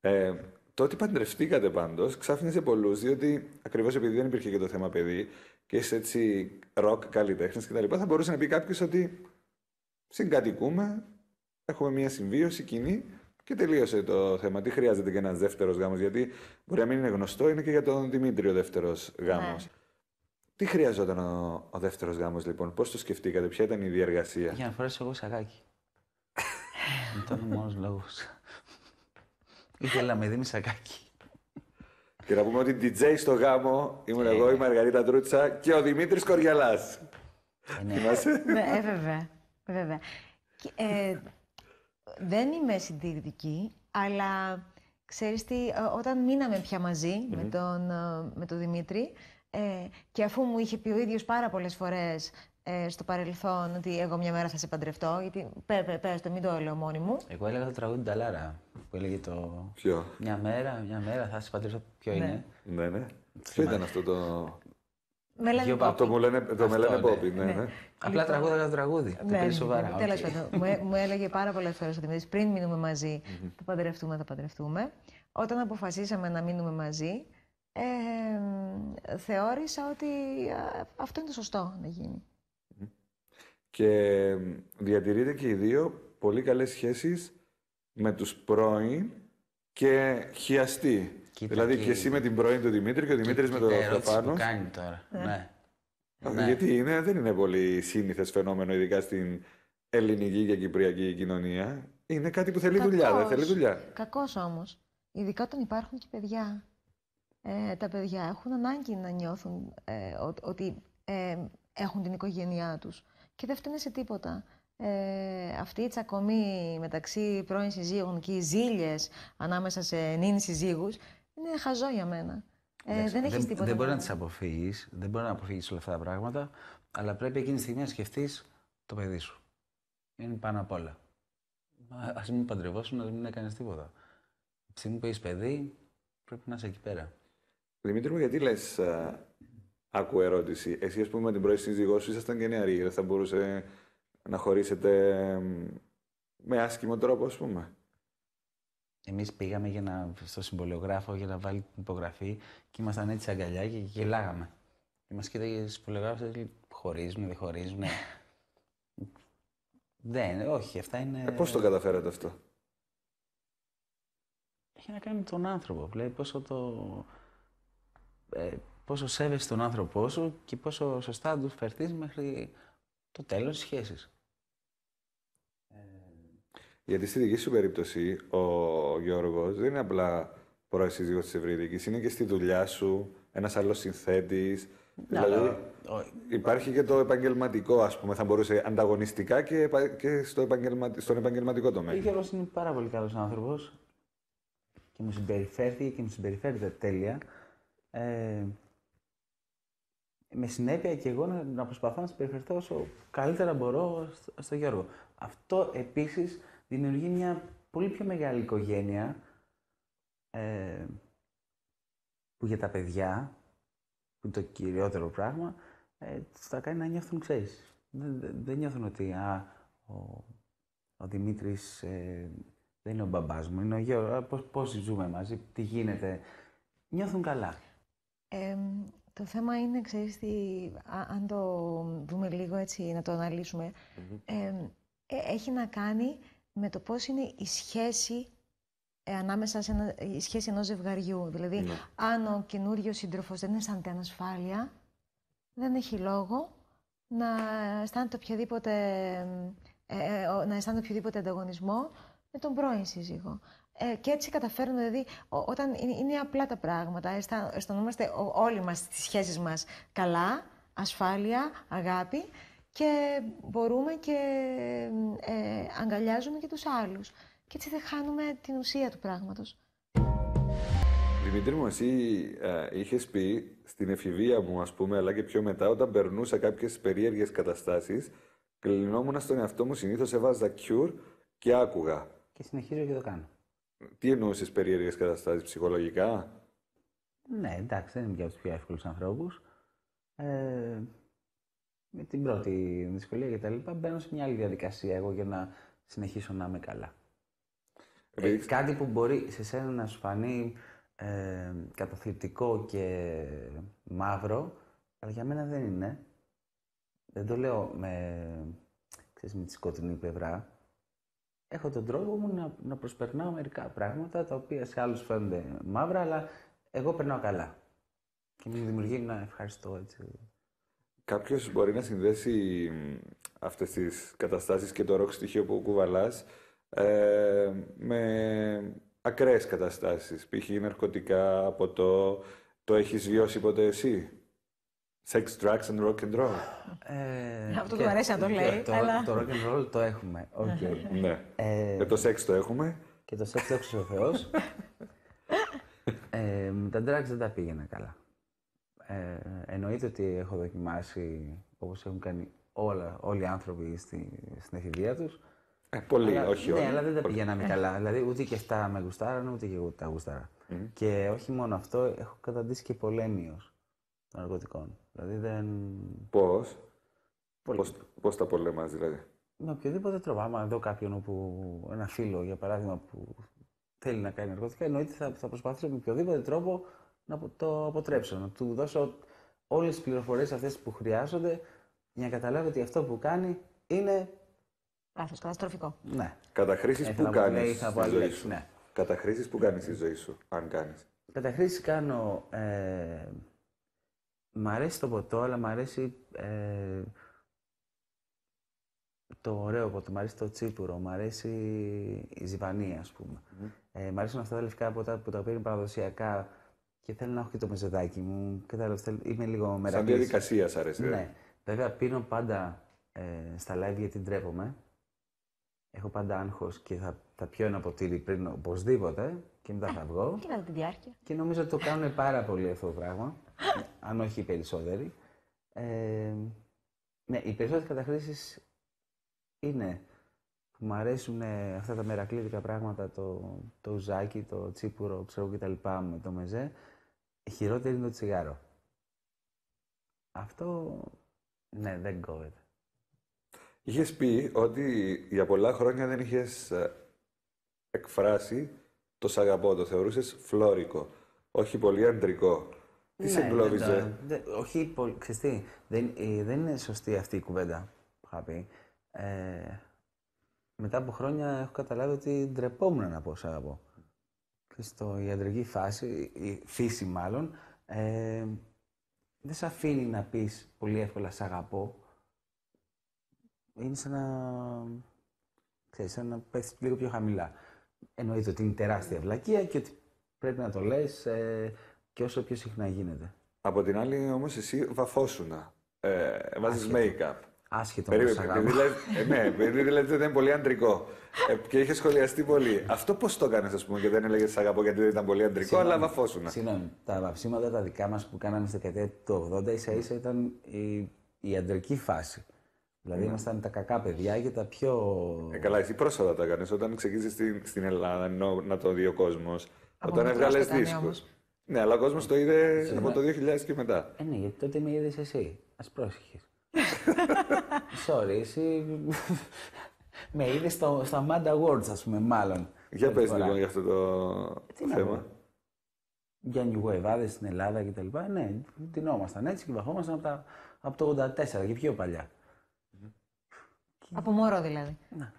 Ε, το ότι παντρευτήκατε πάντως ξάφνιζε πολλούς, διότι ακριβώς επειδή δεν υπήρχε και το θέμα παιδί και είσαι έτσι ροκ καλλιτέχνης κτλ., θα μπορούσε να πει κάποιος ότι συγκατοικούμε, Έχουμε μια συμβίωση κοινή και τελείωσε το θέμα. Τι χρειάζεται και ένας δεύτερος γάμος, Γιατί μπορεί να μην είναι γνωστό, είναι και για τον Δημήτρη ο δεύτερος γάμος. Ναι. Τι χρειαζόταν ο, ο δεύτερος γάμος, λοιπόν, πώς το σκεφτήκατε, ποια ήταν η διαργασία. Για να φορέσω εγώ σακάκι. ήταν ο μόνος λόγος. Ήθελα να με δίνει σακάκι. Και να πούμε ότι DJ στο γάμο ήμουν εγώ, η ε. Μαργαρίτα Τρούτσα και ο Δημήτρης Κοριαλάς. Ε, ναι, ναι, ε, βέβαια. βέβαια. ε, δεν είμαι συντηρητική, αλλά ξέρεις τι, ε, όταν μείναμε πια μαζι με, τον, ε, με τον Δημήτρη ε, και αφού μου είχε πει ο ίδιος πάρα πολλές φορές ε, στο παρελθόν ότι εγώ μια μέρα θα σε παντρευτώ, γιατί πέ, πέ, πες το, μην το λέω μόνη μου. Εγώ έλεγα το τραγούδι Νταλάρα, που έλεγε το... Ποιο? Μια μέρα, μια μέρα θα σε παντρευτώ, ποιο ναι. είναι. Ναι, ναι. ήταν αυτό το... Με λένε Το μου λένε, το με λένε Πόπι, ναι ναι, ναι. ναι. Απλά τραγούδα το τραγούδι. Ναι, ναι, σοβαρά. Ναι. Τέλος πάντων, ε- μου, έλεγε πάρα πολλέ φορέ ο πριν μείνουμε μαζί, θα παντρευτούμε, θα παντρευτούμε. Όταν αποφασίσαμε να μείνουμε μαζί, ε, θεώρησα ότι αυτό είναι το σωστό να γίνει. Και διατηρείτε και οι δύο πολύ καλές σχέσεις με τους πρώην και χιαστή. Κοίτα δηλαδή και... εσύ με την πρώην του Δημήτρη και ο Δημήτρης με τον Στεφάνο. Τι κάνει τώρα. Ε. Ναι. ναι. Γιατί δεν είναι πολύ σύνηθες φαινόμενο, ειδικά στην ελληνική και κυπριακή κοινωνία. Είναι κάτι που θέλει δουλειά, δεν θέλει δουλειά. Κακός όμως. Ειδικά όταν υπάρχουν και παιδιά. Ε, τα παιδιά έχουν ανάγκη να νιώθουν ε, ότι ε, έχουν την οικογένειά τους. Και δεν φταίνε σε τίποτα. Ε, αυτή η τσακωμή μεταξύ πρώην συζύγων και οι ζήλιες ανάμεσα σε νυν συζύγους είναι χαζό για μένα. Ε, δεν έχεις τίποτα. Δεν, μπορεί να τις αποφύγεις, δεν μπορεί να αποφύγεις όλα αυτά τα πράγματα, αλλά πρέπει εκείνη τη στιγμή να σκεφτείς το παιδί σου. Είναι πάνω απ' όλα. Ας μην παντρευόσουν, να μην έκανε τίποτα. Τη στιγμή που έχεις παιδί, πρέπει να είσαι εκεί πέρα. Δημήτρη μου, γιατί λες, ε, άκου ερώτηση. Εσύ, ας πούμε, με την πρώτη σύζυγό σου ήσασταν και νεαρή, θα μπορούσε να χωρίσετε με άσχημο τρόπο, ας πούμε. Εμείς πήγαμε για να, στο για να βάλει την υπογραφή και ήμασταν έτσι αγκαλιά και γελάγαμε. Και μας κοίταγε ο χωρίζουμε, και «χωρίζουμε, δεν χωρίζουν. δεν, όχι, αυτά είναι. Ε, Πώς το καταφέρατε αυτό, Έχει να κάνει με τον άνθρωπο. Δηλαδή, πόσο το. Ε, πόσο σέβεσαι τον άνθρωπό σου και πόσο σωστά τους φερθείς μέχρι το τέλος της σχέσης. Γιατί στη δική σου περίπτωση ο Γιώργος δεν είναι απλά πρώην σύζυγος της Ευρυδική, είναι και στη δουλειά σου ένας άλλος συνθέτης. Ναι, δηλαδή, υπάρχει και το επαγγελματικό, ας πούμε, θα μπορούσε ανταγωνιστικά και, και στο στον επαγγελματικό τομέα. Ο Γιώργος είναι πάρα πολύ καλός άνθρωπος και μου συμπεριφέρθηκε και μου συμπεριφέρεται τέλεια. Ε, με συνέπεια και εγώ να, προσπαθώ να συμπεριφερθώ όσο καλύτερα μπορώ στο, στο Γιώργο. Αυτό επίσης δημιουργεί μια πολύ πιο μεγάλη οικογένεια ε, που για τα παιδιά, που είναι το κυριότερο πράγμα, ε, τα κάνει να νιώθουν, ξέρεις. Δεν, νιώθουν ότι ο, ο Δημήτρης ε, δεν είναι ο μπαμπάς μου, είναι ο γιος πώς, ζούμε μαζί, τι γίνεται. Νιώθουν καλά. το θέμα είναι, ξέρεις, τι, αν το δούμε λίγο έτσι, να το αναλυσουμε ε, έχει να κάνει με το πώς είναι η σχέση ε, ανάμεσα σε η σχέση ενός ζευγαριού. Δηλαδή, ναι. αν ο καινούριος σύντροφος δεν αισθάνεται ανασφάλεια, δεν έχει λόγο να αισθάνεται ε, ε να αισθάνεται οποιοδήποτε ανταγωνισμό με τον πρώην σύζυγο. Ε, και έτσι καταφέρνουμε, δηλαδή, όταν είναι, απλά τα πράγματα, αισθανόμαστε όλοι μας τις σχέσεις μας καλά, ασφάλεια, αγάπη, και μπορούμε και ε, αγκαλιάζουμε και τους άλλους. Και έτσι δεν χάνουμε την ουσία του πράγματος. Δημήτρη μου, εσύ ε, είχες πει στην εφηβεία μου, ας πούμε, αλλά και πιο μετά, όταν περνούσα κάποιες περίεργες καταστάσεις, κλεινόμουν στον εαυτό μου, συνήθως έβαζα κιούρ και άκουγα. Και συνεχίζω και το κάνω. Τι εννοούσες περίεργες καταστάσεις, ψυχολογικά? Ναι, εντάξει, δεν είμαι για τους πιο εύκολους ανθρώπους. Ε, με την πρώτη δυσκολία και τα λοιπά, Μπαίνω σε μια άλλη διαδικασία εγώ για να συνεχίσω να είμαι καλά. Ε, κάτι που μπορεί σε σένα να σου φανεί ε, καταθλιπτικό και μαύρο, αλλά για μένα δεν είναι. Δεν το λέω με, ξέρεις, με τη σκοτεινή πλευρά. Έχω τον τρόπο μου να, να προσπερνάω μερικά πράγματα τα οποία σε άλλους φαίνονται μαύρα, αλλά εγώ περνάω καλά. Και μου δημιουργεί ένα ευχαριστώ έτσι κάποιος μπορεί να συνδέσει αυτές τις καταστάσεις και το ροκ στοιχείο που κουβαλάς ε, με ακραίες καταστάσεις. Π.χ. ναρκωτικά, από το. Το έχεις βιώσει ποτέ εσύ. Sex, drugs and rock and roll. Ε, ε, αυτό του αρέσει να το λέει. Το, αλλά... το rock and roll το έχουμε. Okay. Ναι. ναι. Ε, ε το σεξ το έχουμε. Και το σεξ το έχεις ο Θεός. [LAUGHS] τα drugs δεν τα πήγαινα καλά. Ε, εννοείται ότι έχω δοκιμάσει όπως έχουν κάνει όλα, όλοι οι άνθρωποι στη, στην εφηβεία τους. Ε, πολύ, αλλά, όχι ναι, όλοι. Ναι, αλλά δεν τα πηγαίναμε καλά. Δηλαδή ούτε και αυτά με γουστάραν, ούτε και εγώ τα γουστάρα. Mm. Και όχι μόνο αυτό, έχω καταντήσει και πολέμιος των ναρκωτικών. Δηλαδή δεν... Πώς? Πολύ. Πώς, πώς τα πολέμαζε δηλαδή. Με οποιοδήποτε τρόπο. Άμα δω κάποιον ένα φίλο, για παράδειγμα, που θέλει να κάνει ναρκωτικά, εννοείται θα, θα προσπαθήσω με οποιοδήποτε τρόπο να το αποτρέψω, να του δώσω όλες τις πληροφορίες αυτές που χρειάζονται για να καταλάβει ότι αυτό που κάνει είναι... Λάθος, καταστροφικό. Ναι. Καταχρήσεις που, ναι, κάνεις στη ζωή σου. Ναι. Καταχρήσεις που κάνεις στη ζωή σου, αν κάνεις. Καταχρήσεις κάνω... Ε, μ' αρέσει το ποτό, αλλά μ' αρέσει... Ε, το ωραίο ποτό, μ' αρέσει το τσίπουρο, μ' αρέσει η ζυπανία, ας πούμε. Ε, μ' αρέσουν αυτά τα λευκά ποτά που τα παίρνει παραδοσιακά και θέλω να έχω και το μεζεδάκι μου. Κατάλαβε, είμαι λίγο μερακλή. Σαν διαδικασία σ' αρέσει. Ε. Ναι. Βέβαια, πίνω πάντα ε, στα live γιατί ντρέπομαι. Έχω πάντα άγχος και θα, θα πιω ένα ποτήρι πριν οπωσδήποτε και μετά θα βγω. Και κατά τη διάρκεια. Και νομίζω ότι το κάνουν πάρα πολύ αυτό το πράγμα. αν όχι οι περισσότεροι. Ε, ναι, οι περισσότερες καταχρήσεις είναι που μου αρέσουν αυτά τα μερακλήδικα πράγματα, το, το το τσίπουρο, ξέρω κτλ. με το μεζέ. Η χειρότερη είναι το τσιγάρο. Αυτό, ναι, δεν κόβεται. Είχες πει ότι για πολλά χρόνια δεν είχες ε, εκφράσει το σ' αγαπώ, το θεωρούσες φλόρικο, όχι πολύ αντρικό. Τι σε ναι, εγκλώβιζε. όχι, πολύ, ξεστή, δεν, ε, δεν είναι σωστή αυτή η κουβέντα που είχα πει. Ε, μετά από χρόνια έχω καταλάβει ότι ντρεπόμουν να πω σ' αγαπώ στο ιατρική φάση, η φύση μάλλον, ε, δεν σε αφήνει να πεις πολύ εύκολα «σ' αγαπώ». Είναι σαν να, ξέρεις, σαν να λίγο πιο χαμηλά. Εννοείται ότι είναι τεράστια βλακεία και ότι πρέπει να το λες ε, και όσο πιο συχνά γίνεται. Από την άλλη, όμως, εσύ εσύ Ε, βάζεις make-up. Άσχετο Περίμενε, με επειδή ε, ναι, επειδή δηλαδή δεν ήταν πολύ αντρικό ε, και είχε σχολιαστεί πολύ. Αυτό πώς το έκανε, ας πούμε, και δεν έλεγες Σ' αγαπώ γιατί δεν ήταν πολύ αντρικό, Συγνώμη. αλλά βαφόσουνα. Συγγνώμη. Τα βαψίματα τα δικά μας που κάναμε στη δεκαετία του 80 ίσα ίσα ήταν η, η αντρική φάση. Δηλαδή, ναι. ήμασταν τα κακά παιδιά και τα πιο. Ε, καλά, εσύ πρόσφατα τα έκανες. Όταν ξεκίνησες στην, στην Ελλάδα, να το δει ο κόσμος. Όταν έβγαλε ναι, δίσκο. Ναι, αλλά ο κόσμος το είδε από το 2000 και μετά. Ε, ναι, γιατί τότε με είδες εσύ. Ας πρόσχε. Sorry, εσύ με είδες στα Mad Awards, ας πούμε, μάλλον. Για πες λοιπόν για αυτό το ε, θέμα. Για νιουγουεβάδες στην Ελλάδα και τα λοιπά, ε, Ναι, τεινόμασταν έτσι και βαχόμασταν από, τα, από το 84 και πιο παλιά. Mm-hmm. Από μωρό δηλαδή. Να.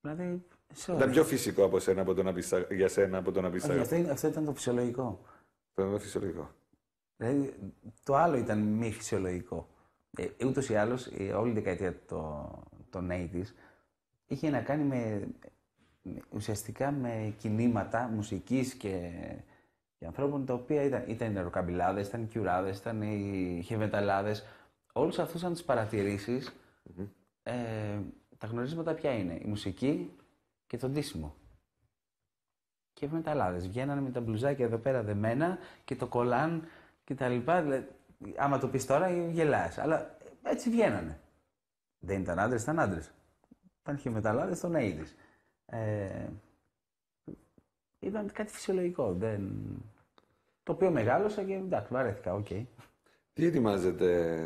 Δηλαδή, sorry. Ήταν πιο φυσικό από σένα, από το να πεις, για σένα από το να πεις αυτό, αυτό ήταν το φυσιολογικό. φυσιολογικό. Δηλαδή, το άλλο ήταν μη φυσιολογικό ε, ούτως ή άλλως ε, όλη η δεκαετία το, των s είχε να κάνει με, ουσιαστικά με κινήματα μουσικής και, και ανθρώπων τα οποία ήταν, ήταν οι ήταν οι κιουράδες, ήταν οι χεβενταλάδες. Όλους αυτούς αν τις παρατηρήσεις mm-hmm. τα γνωρίσματα ποια είναι, η μουσική και το ντύσιμο. Και οι μεταλλάδες βγαίνανε με τα μπλουζάκια εδώ πέρα δεμένα και το κολάν και τα λοιπά άμα το πεις τώρα, γελάς. Αλλά έτσι βγαίνανε. Δεν ήταν άντρες, ήταν άντρες. Ήταν και μεταλλάδε, τον να Ε, ήταν κάτι φυσιολογικό. Δεν... Το οποίο μεγάλωσα και εντάξει, βαρέθηκα, οκ. Okay. Τι ετοιμάζετε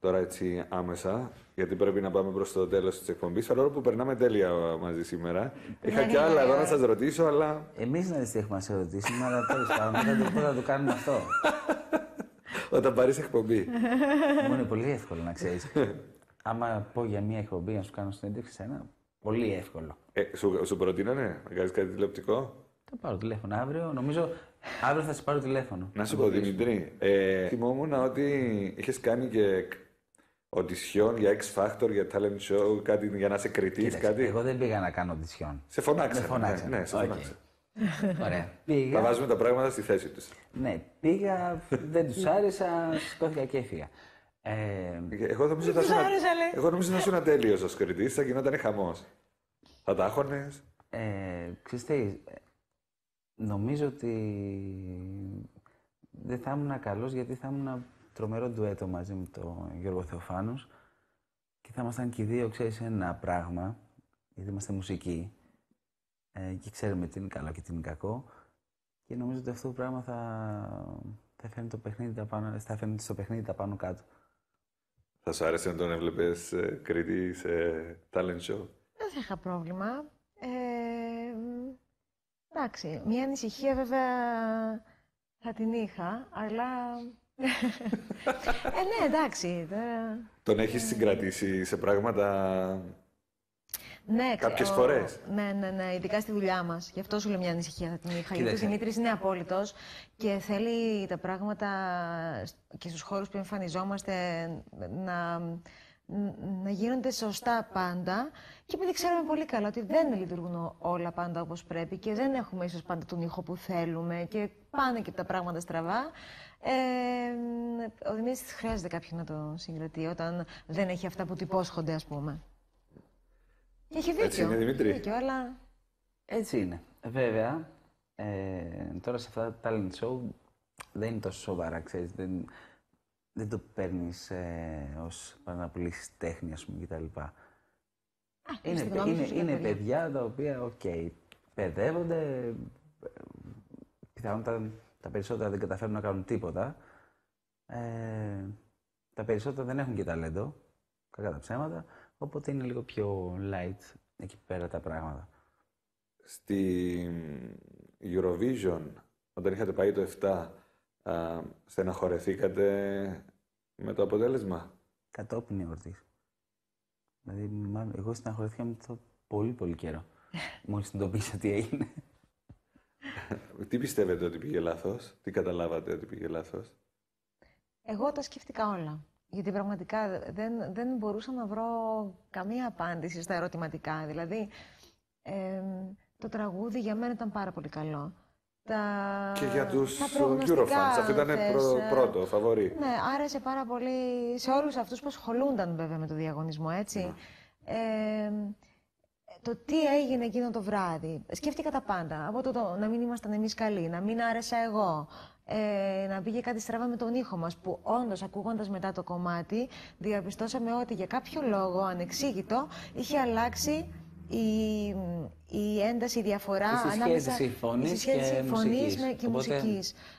τώρα έτσι άμεσα, γιατί πρέπει να πάμε προς το τέλος της εκπομπής. όλο που περνάμε τέλεια μαζί σήμερα. Είχα κι άλλα εδώ να σας ρωτήσω, αλλά. Εμείς να τις έχουμε να σε ρωτήσουμε, αλλά τέλος πάντων δεν θα το κάνουμε αυτό. [LAUGHS] Όταν πάρεις εκπομπή. Μου είναι πολύ εύκολο να ξέρεις. [LAUGHS] Άμα πω για μία εκπομπή να σου κάνω συνέντευξη σε ένα, πολύ εύκολο. Ε, σου, σου προτείνανε να κάνεις κάτι τηλεοπτικό. Θα πάρω τηλέφωνο αύριο. Νομίζω αύριο θα σε πάρω τηλέφωνο. Να σου πω, Δημητρή, ε, θυμόμουν ότι είχες κάνει και οντισιόν για X Factor, για talent show, κάτι για να σε κριτή, κάτι. Εγώ δεν πήγα να κάνω οντισιόν. Σε φωνάξανε. Ναι, ναι, σε φωνάξανε. Okay. Ωραία. Πήγα... βάζουμε τα πράγματα στη θέση τους. Ναι, πήγα, δεν τους άρεσα, σηκώθηκα και έφυγα. Ε, εγώ νομίζω ότι θα ήσουν ατέλειο ως κριτής, θα γινόταν χαμός. Θα τα Ε, Ξέρετε, νομίζω ότι δεν θα ήμουν καλός γιατί θα ήμουν τρομερό ντουέτο μαζί με τον Γιώργο Θεοφάνους και θα ήμασταν και οι δύο, σε ένα πράγμα, γιατί είμαστε μουσικοί ε, και ξέρουμε τι είναι καλό και τι είναι κακό. Και νομίζω ότι αυτό το πράγμα θα, θα, φέρνει, το παιχνίδι τα πάνω, θα φέρνει στο παιχνίδι τα πάνω κάτω. Θα σου άρεσε να τον έβλεπες ε, σε talent show. Δεν θα είχα πρόβλημα. Ε, εντάξει, μια ανησυχία βέβαια θα την είχα, αλλά [LAUGHS] ε, ναι, εντάξει. Ε, τον έχεις συγκρατήσει σε πράγματα ναι, ναι Κάποιε ο... φορές. Ναι, ναι, ναι, ειδικά στη δουλειά μας. Γι' αυτό σου λέω μια ανησυχία θα την είχα. Γιατί ο Δημήτρης είναι απόλυτος και θέλει τα πράγματα και στους χώρους που εμφανιζόμαστε να, να γίνονται σωστά πάντα. Και επειδή ξέρουμε πολύ καλά ότι δεν λειτουργούν όλα πάντα όπως πρέπει και δεν έχουμε ίσως πάντα τον ήχο που θέλουμε και πάνε και τα πράγματα στραβά. Ε, ο Δημήτρης χρειάζεται κάποιον να το συγκρατεί όταν δεν έχει αυτά που τυπώσχονται, ας πούμε. Έχει δίκιο. Έτσι είναι, Δημήτρη. Δίκιο, αλλά... Έτσι είναι. Βέβαια, ε, τώρα σε αυτά τα talent show δεν είναι τόσο σοβαρά, ξέρεις. Δεν, το παίρνεις ε, ως παραναπολίσει τέχνη, ας πούμε, κτλ. Είναι, είναι, είναι, παιδιά τα οποία, οκ, okay, παιδεύονται, πιθανότατα τα περισσότερα δεν καταφέρνουν να κάνουν τίποτα. Ε, τα περισσότερα δεν έχουν και ταλέντο, κακά τα ψέματα. Οπότε είναι λίγο πιο light εκεί πέρα τα πράγματα. Στη Eurovision, όταν είχατε πάει το 7, α, στεναχωρεθήκατε με το αποτέλεσμα. Κατόπιν εορτή. Δηλαδή, μάλλον, εγώ στεναχωρεθήκα με το πολύ πολύ καιρό. [LAUGHS] Μόλις τον τι έγινε. τι πιστεύετε ότι πήγε λάθος, τι καταλάβατε ότι πήγε λάθος. Εγώ τα σκέφτηκα όλα. Γιατί πραγματικά δεν, δεν μπορούσα να βρω καμία απάντηση στα ερωτηματικά. Δηλαδή, το τραγούδι για μένα ήταν πάρα πολύ καλό. Τα... Και για τους Eurofans, αυτό ήταν ε, πρώτο, φαβορή. Ναι, άρεσε πάρα πολύ σε όλους αυτούς που ασχολούνταν βέβαια με το διαγωνισμό, έτσι. Ναι. το τι έγινε εκείνο το βράδυ. Σκέφτηκα τα πάντα. Από το, το να μην ήμασταν εμείς καλοί, να μην άρεσα εγώ, ε, να πήγε κάτι στραβά με τον ήχο μας που όντως ακούγοντας μετά το κομμάτι διαπιστώσαμε ότι για κάποιο λόγο ανεξήγητο είχε αλλάξει η, η ένταση, η διαφορά η ανάμεσα στη σχέση και, μουσικής. και Οπότε...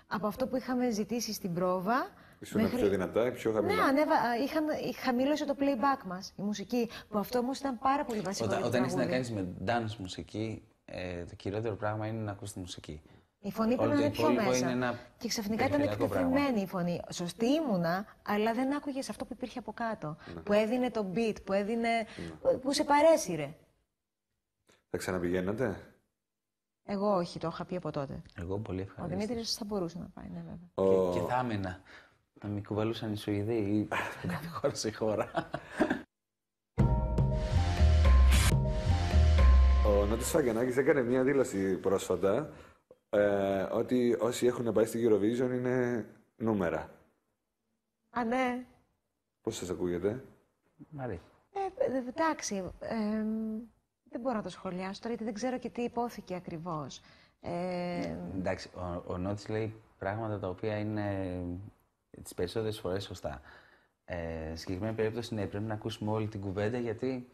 Από αυτό που είχαμε ζητήσει στην πρόβα. Ήσουν μέχρι... πιο δυνατά ή πιο χαμηλά. Ναι, ανέβα, είχα, χαμήλωσε το playback μας η μουσική. Που αυτό όμως ήταν πάρα πολύ βασικό. Όταν, όταν έχεις να κάνεις με dance μουσική, ε, το κυριότερο πράγμα είναι να ακούς τη μουσική. Η φωνή ήταν να είναι πιο μέσα. Και ξαφνικά ήταν εκτεθειμένη η φωνή. Σωστή ήμουνα, αλλά δεν άκουγες αυτό που υπήρχε από κάτω. Ναι. Που έδινε το beat, που έδινε. Ναι. που σε παρέσυρε. Θα ξαναπηγαίνατε. Εγώ όχι, το είχα πει από τότε. Εγώ πολύ ευχαριστώ. Ο Δημήτρης θα μπορούσε να πάει, ναι, βέβαια. Ο... Και, και θα άμενα. Να μην κουβαλούσαν οι Σουηδοί ή [LAUGHS] κάθε χώρα σε χώρα. Ο Νότι Φαγκανάκης έκανε μια δήλωση πρόσφατα ε, ότι όσοι έχουν πάει στην Eurovision είναι νούμερα. Α, ναι. Πώς σας ακούγεται? Μ' ε, εντάξει, δεν μπορώ να το σχολιάσω τώρα, γιατί δεν ξέρω και τι υπόθηκε ακριβώς. Ε, εντάξει, ο, ο λέει πράγματα τα οποία είναι τις περισσότερες φορές σωστά. Ε, συγκεκριμένη περίπτωση, ναι, πρέπει να ακούσουμε όλη την κουβέντα, γιατί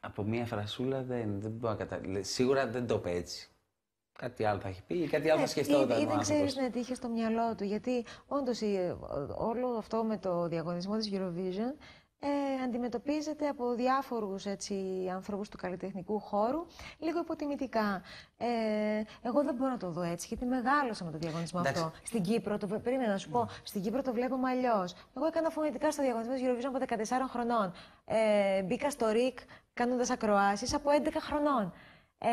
από μία φρασούλα δεν, δεν μπορώ να καταλάβω. Σίγουρα δεν το είπε έτσι. Κάτι άλλο θα έχει πει ή κάτι άλλο θα ναι, σκεφτόταν. Ή, ή δεν ξέρεις να τύχει στο μυαλό του. Γιατί όντως όλο αυτό με το διαγωνισμό της Eurovision ε, αντιμετωπίζεται από διάφορους έτσι, ανθρώπους του καλλιτεχνικού χώρου λίγο υποτιμητικά. Ε, εγώ δεν μπορώ να το δω έτσι, γιατί μεγάλωσα με το διαγωνισμό αυτό. Στην Κύπρο, το, περίμενα να σου πω, στην Κύπρο το βλέπουμε αλλιώς. Εγώ έκανα φωνητικά στο διαγωνισμό της Eurovision από 14 χρονών. Ε, μπήκα στο ΡΙΚ κάνοντας ακροάσεις από 11 χρονών. Ε,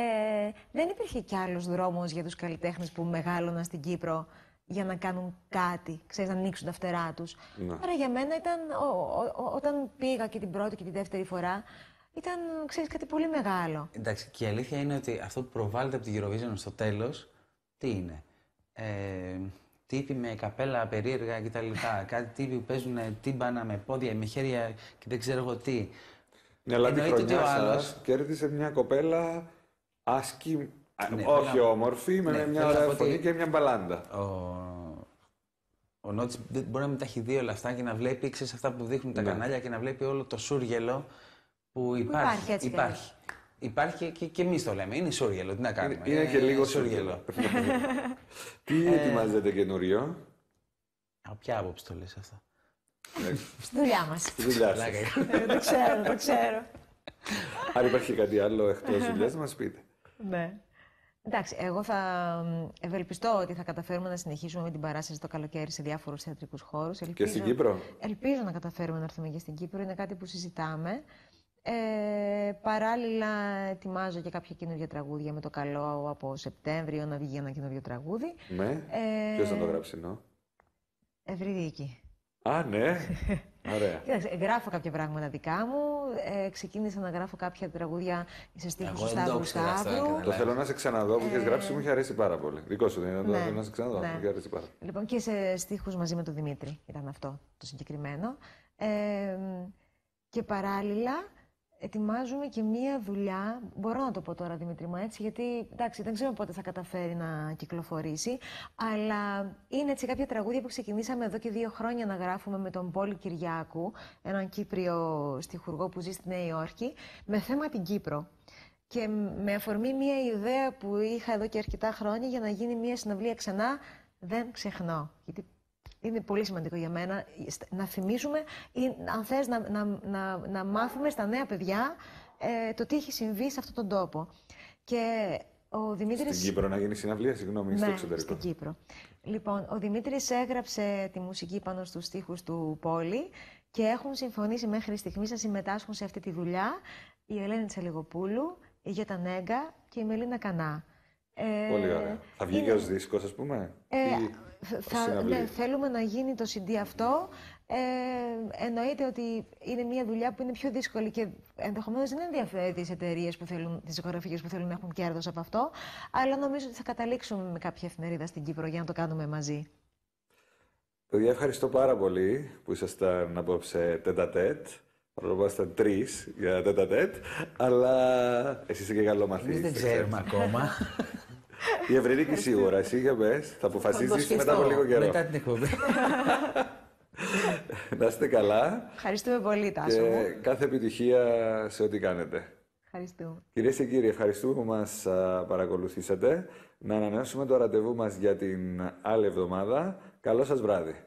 δεν υπήρχε κι άλλος δρόμος για τους καλλιτέχνες που μεγάλωναν στην Κύπρο για να κάνουν κάτι, ξέρεις, να ανοίξουν τα φτερά τους. Ναι. Άρα για μένα ήταν, ο, όταν πήγα και την πρώτη και τη δεύτερη φορά, ήταν, ξέρεις, κάτι πολύ μεγάλο. Εντάξει, και η αλήθεια είναι ότι αυτό που προβάλλεται από την Eurovision στο τέλος, τι είναι. Ε, τύποι με καπέλα περίεργα κτλ. [LAUGHS] Κάτι τύποι που παίζουν τύμπανα με πόδια, με χέρια και δεν ξέρω τι. Ναι, αλλά χρονιά σας κέρδισε μια κοπέλα Άσκη, ναι, όχι όμορφη, με ναι, μια ωραία φωνή ότι... και μια μπαλάντα. Ο, ο Νότς μπορεί να μην τα έχει δει όλα αυτά και να βλέπει, ξέρεις, αυτά που δείχνουν τα ναι. κανάλια και να βλέπει όλο το σούργελο που υπάρχει. Υπάρχει, έτσι υπάρχει. Υπάρχει και, και εμείς το λέμε. Είναι σούργελο. Τι να κάνουμε. Είναι, είναι και λίγο σούργελο. [LAUGHS] Τι ε, ετοιμάζεται καινούριο. Από ποια άποψη το λες αυτό. Στη δουλειά μας. Στη δουλειά σας. Ε, το ξέρω, το ξέρω. Αν υπάρχει κάτι άλλο εκτός δουλειάς, μας πείτε. Ναι. Εντάξει, εγώ θα ευελπιστώ ότι θα καταφέρουμε να συνεχίσουμε με την παράσταση το καλοκαίρι σε διάφορους θεατρικούς χώρους. Και στην Κύπρο. Ελπίζω να καταφέρουμε να έρθουμε και στην Κύπρο. Είναι κάτι που συζητάμε. Ε, παράλληλα, ετοιμάζω και κάποια καινούργια τραγούδια με το καλό από Σεπτέμβριο να βγει ένα καινούργιο τραγούδι. Ναι. Ε, Ποιος θα το γράψει, Νο. Ευρυδίκη. Α, ναι. [LAUGHS] Ε, γράφω κάποια πράγματα δικά μου. Ε, ξεκίνησα να γράφω κάποια τραγούδια σε στίχους του Σταύρου Σταύρου. Το θέλω να σε ξαναδώ που ε... γράψει, μου είχε αρέσει πάρα πολύ. Δικό σου δεν το ναι, να σε ξαναδώ, ναι. μου είχε αρέσει πάρα πολύ. Λοιπόν και σε στίχους μαζί με τον Δημήτρη ήταν αυτό το συγκεκριμένο. Ε, και παράλληλα ετοιμάζουμε και μία δουλειά. Μπορώ να το πω τώρα, Δημήτρη μου, έτσι, γιατί εντάξει, δεν ξέρω πότε θα καταφέρει να κυκλοφορήσει. Αλλά είναι έτσι κάποια τραγούδια που ξεκινήσαμε εδώ και δύο χρόνια να γράφουμε με τον Πόλη Κυριάκου, έναν Κύπριο στιχουργό που ζει στη Νέα Υόρκη, με θέμα την Κύπρο. Και με αφορμή μία ιδέα που είχα εδώ και αρκετά χρόνια για να γίνει μία συναυλία ξανά, δεν ξεχνώ. Γιατί είναι πολύ σημαντικό για μένα να θυμίσουμε ή αν θες να, να, να, να μάθουμε στα νέα παιδιά ε, το τι έχει συμβεί σε αυτόν τον τόπο. Και ο Δημήτρης... Στην Κύπρο να γίνει συναυλία, συγγνώμη, ναι, στο εξωτερικό. στην Κύπρο. Λοιπόν, ο Δημήτρης έγραψε τη μουσική πάνω στους στίχους του Πόλη και έχουν συμφωνήσει μέχρι στιγμής να συμμετάσχουν σε αυτή τη δουλειά η Ελένη Τσαλιγοπούλου, η Γιώτα Νέγκα και η Μελίνα Κανά. Ε, Πολύ ωραία. Θα βγει και ως δίσκος, ας πούμε. Ε, θα, ναι, θέλουμε να γίνει το CD αυτό. Ε, εννοείται ότι είναι μια δουλειά που είναι πιο δύσκολη και ενδεχομένως δεν ενδιαφέρει τις εταιρείες που θέλουν, τις ζωγραφικέ που θέλουν να έχουν κέρδος από αυτό. Αλλά νομίζω ότι θα καταλήξουμε με κάποια εφημερίδα στην Κύπρο για να το κάνουμε μαζί. Παιδιά, ευχαριστώ πάρα πολύ που ήσασταν απόψε τέτ. Παρόλο που τρεις για τέτα τέτ, αλλά εσείς είσαι και καλό μαθητή. Δεν ξέρουμε ακόμα. [LAUGHS] Η Ευρυνίκη σίγουρα. Εσύ για πες, θα αποφασίσεις μετά από λίγο καιρό. Μετά την εκπομπή. [LAUGHS] Να είστε καλά. Ευχαριστούμε πολύ, Τάσο. Και κάθε επιτυχία σε ό,τι κάνετε. Ευχαριστούμε. Κυρίες και κύριοι, ευχαριστούμε που μας παρακολουθήσατε. Να ανανεώσουμε το ραντεβού μας για την άλλη εβδομάδα. Καλό σας βράδυ.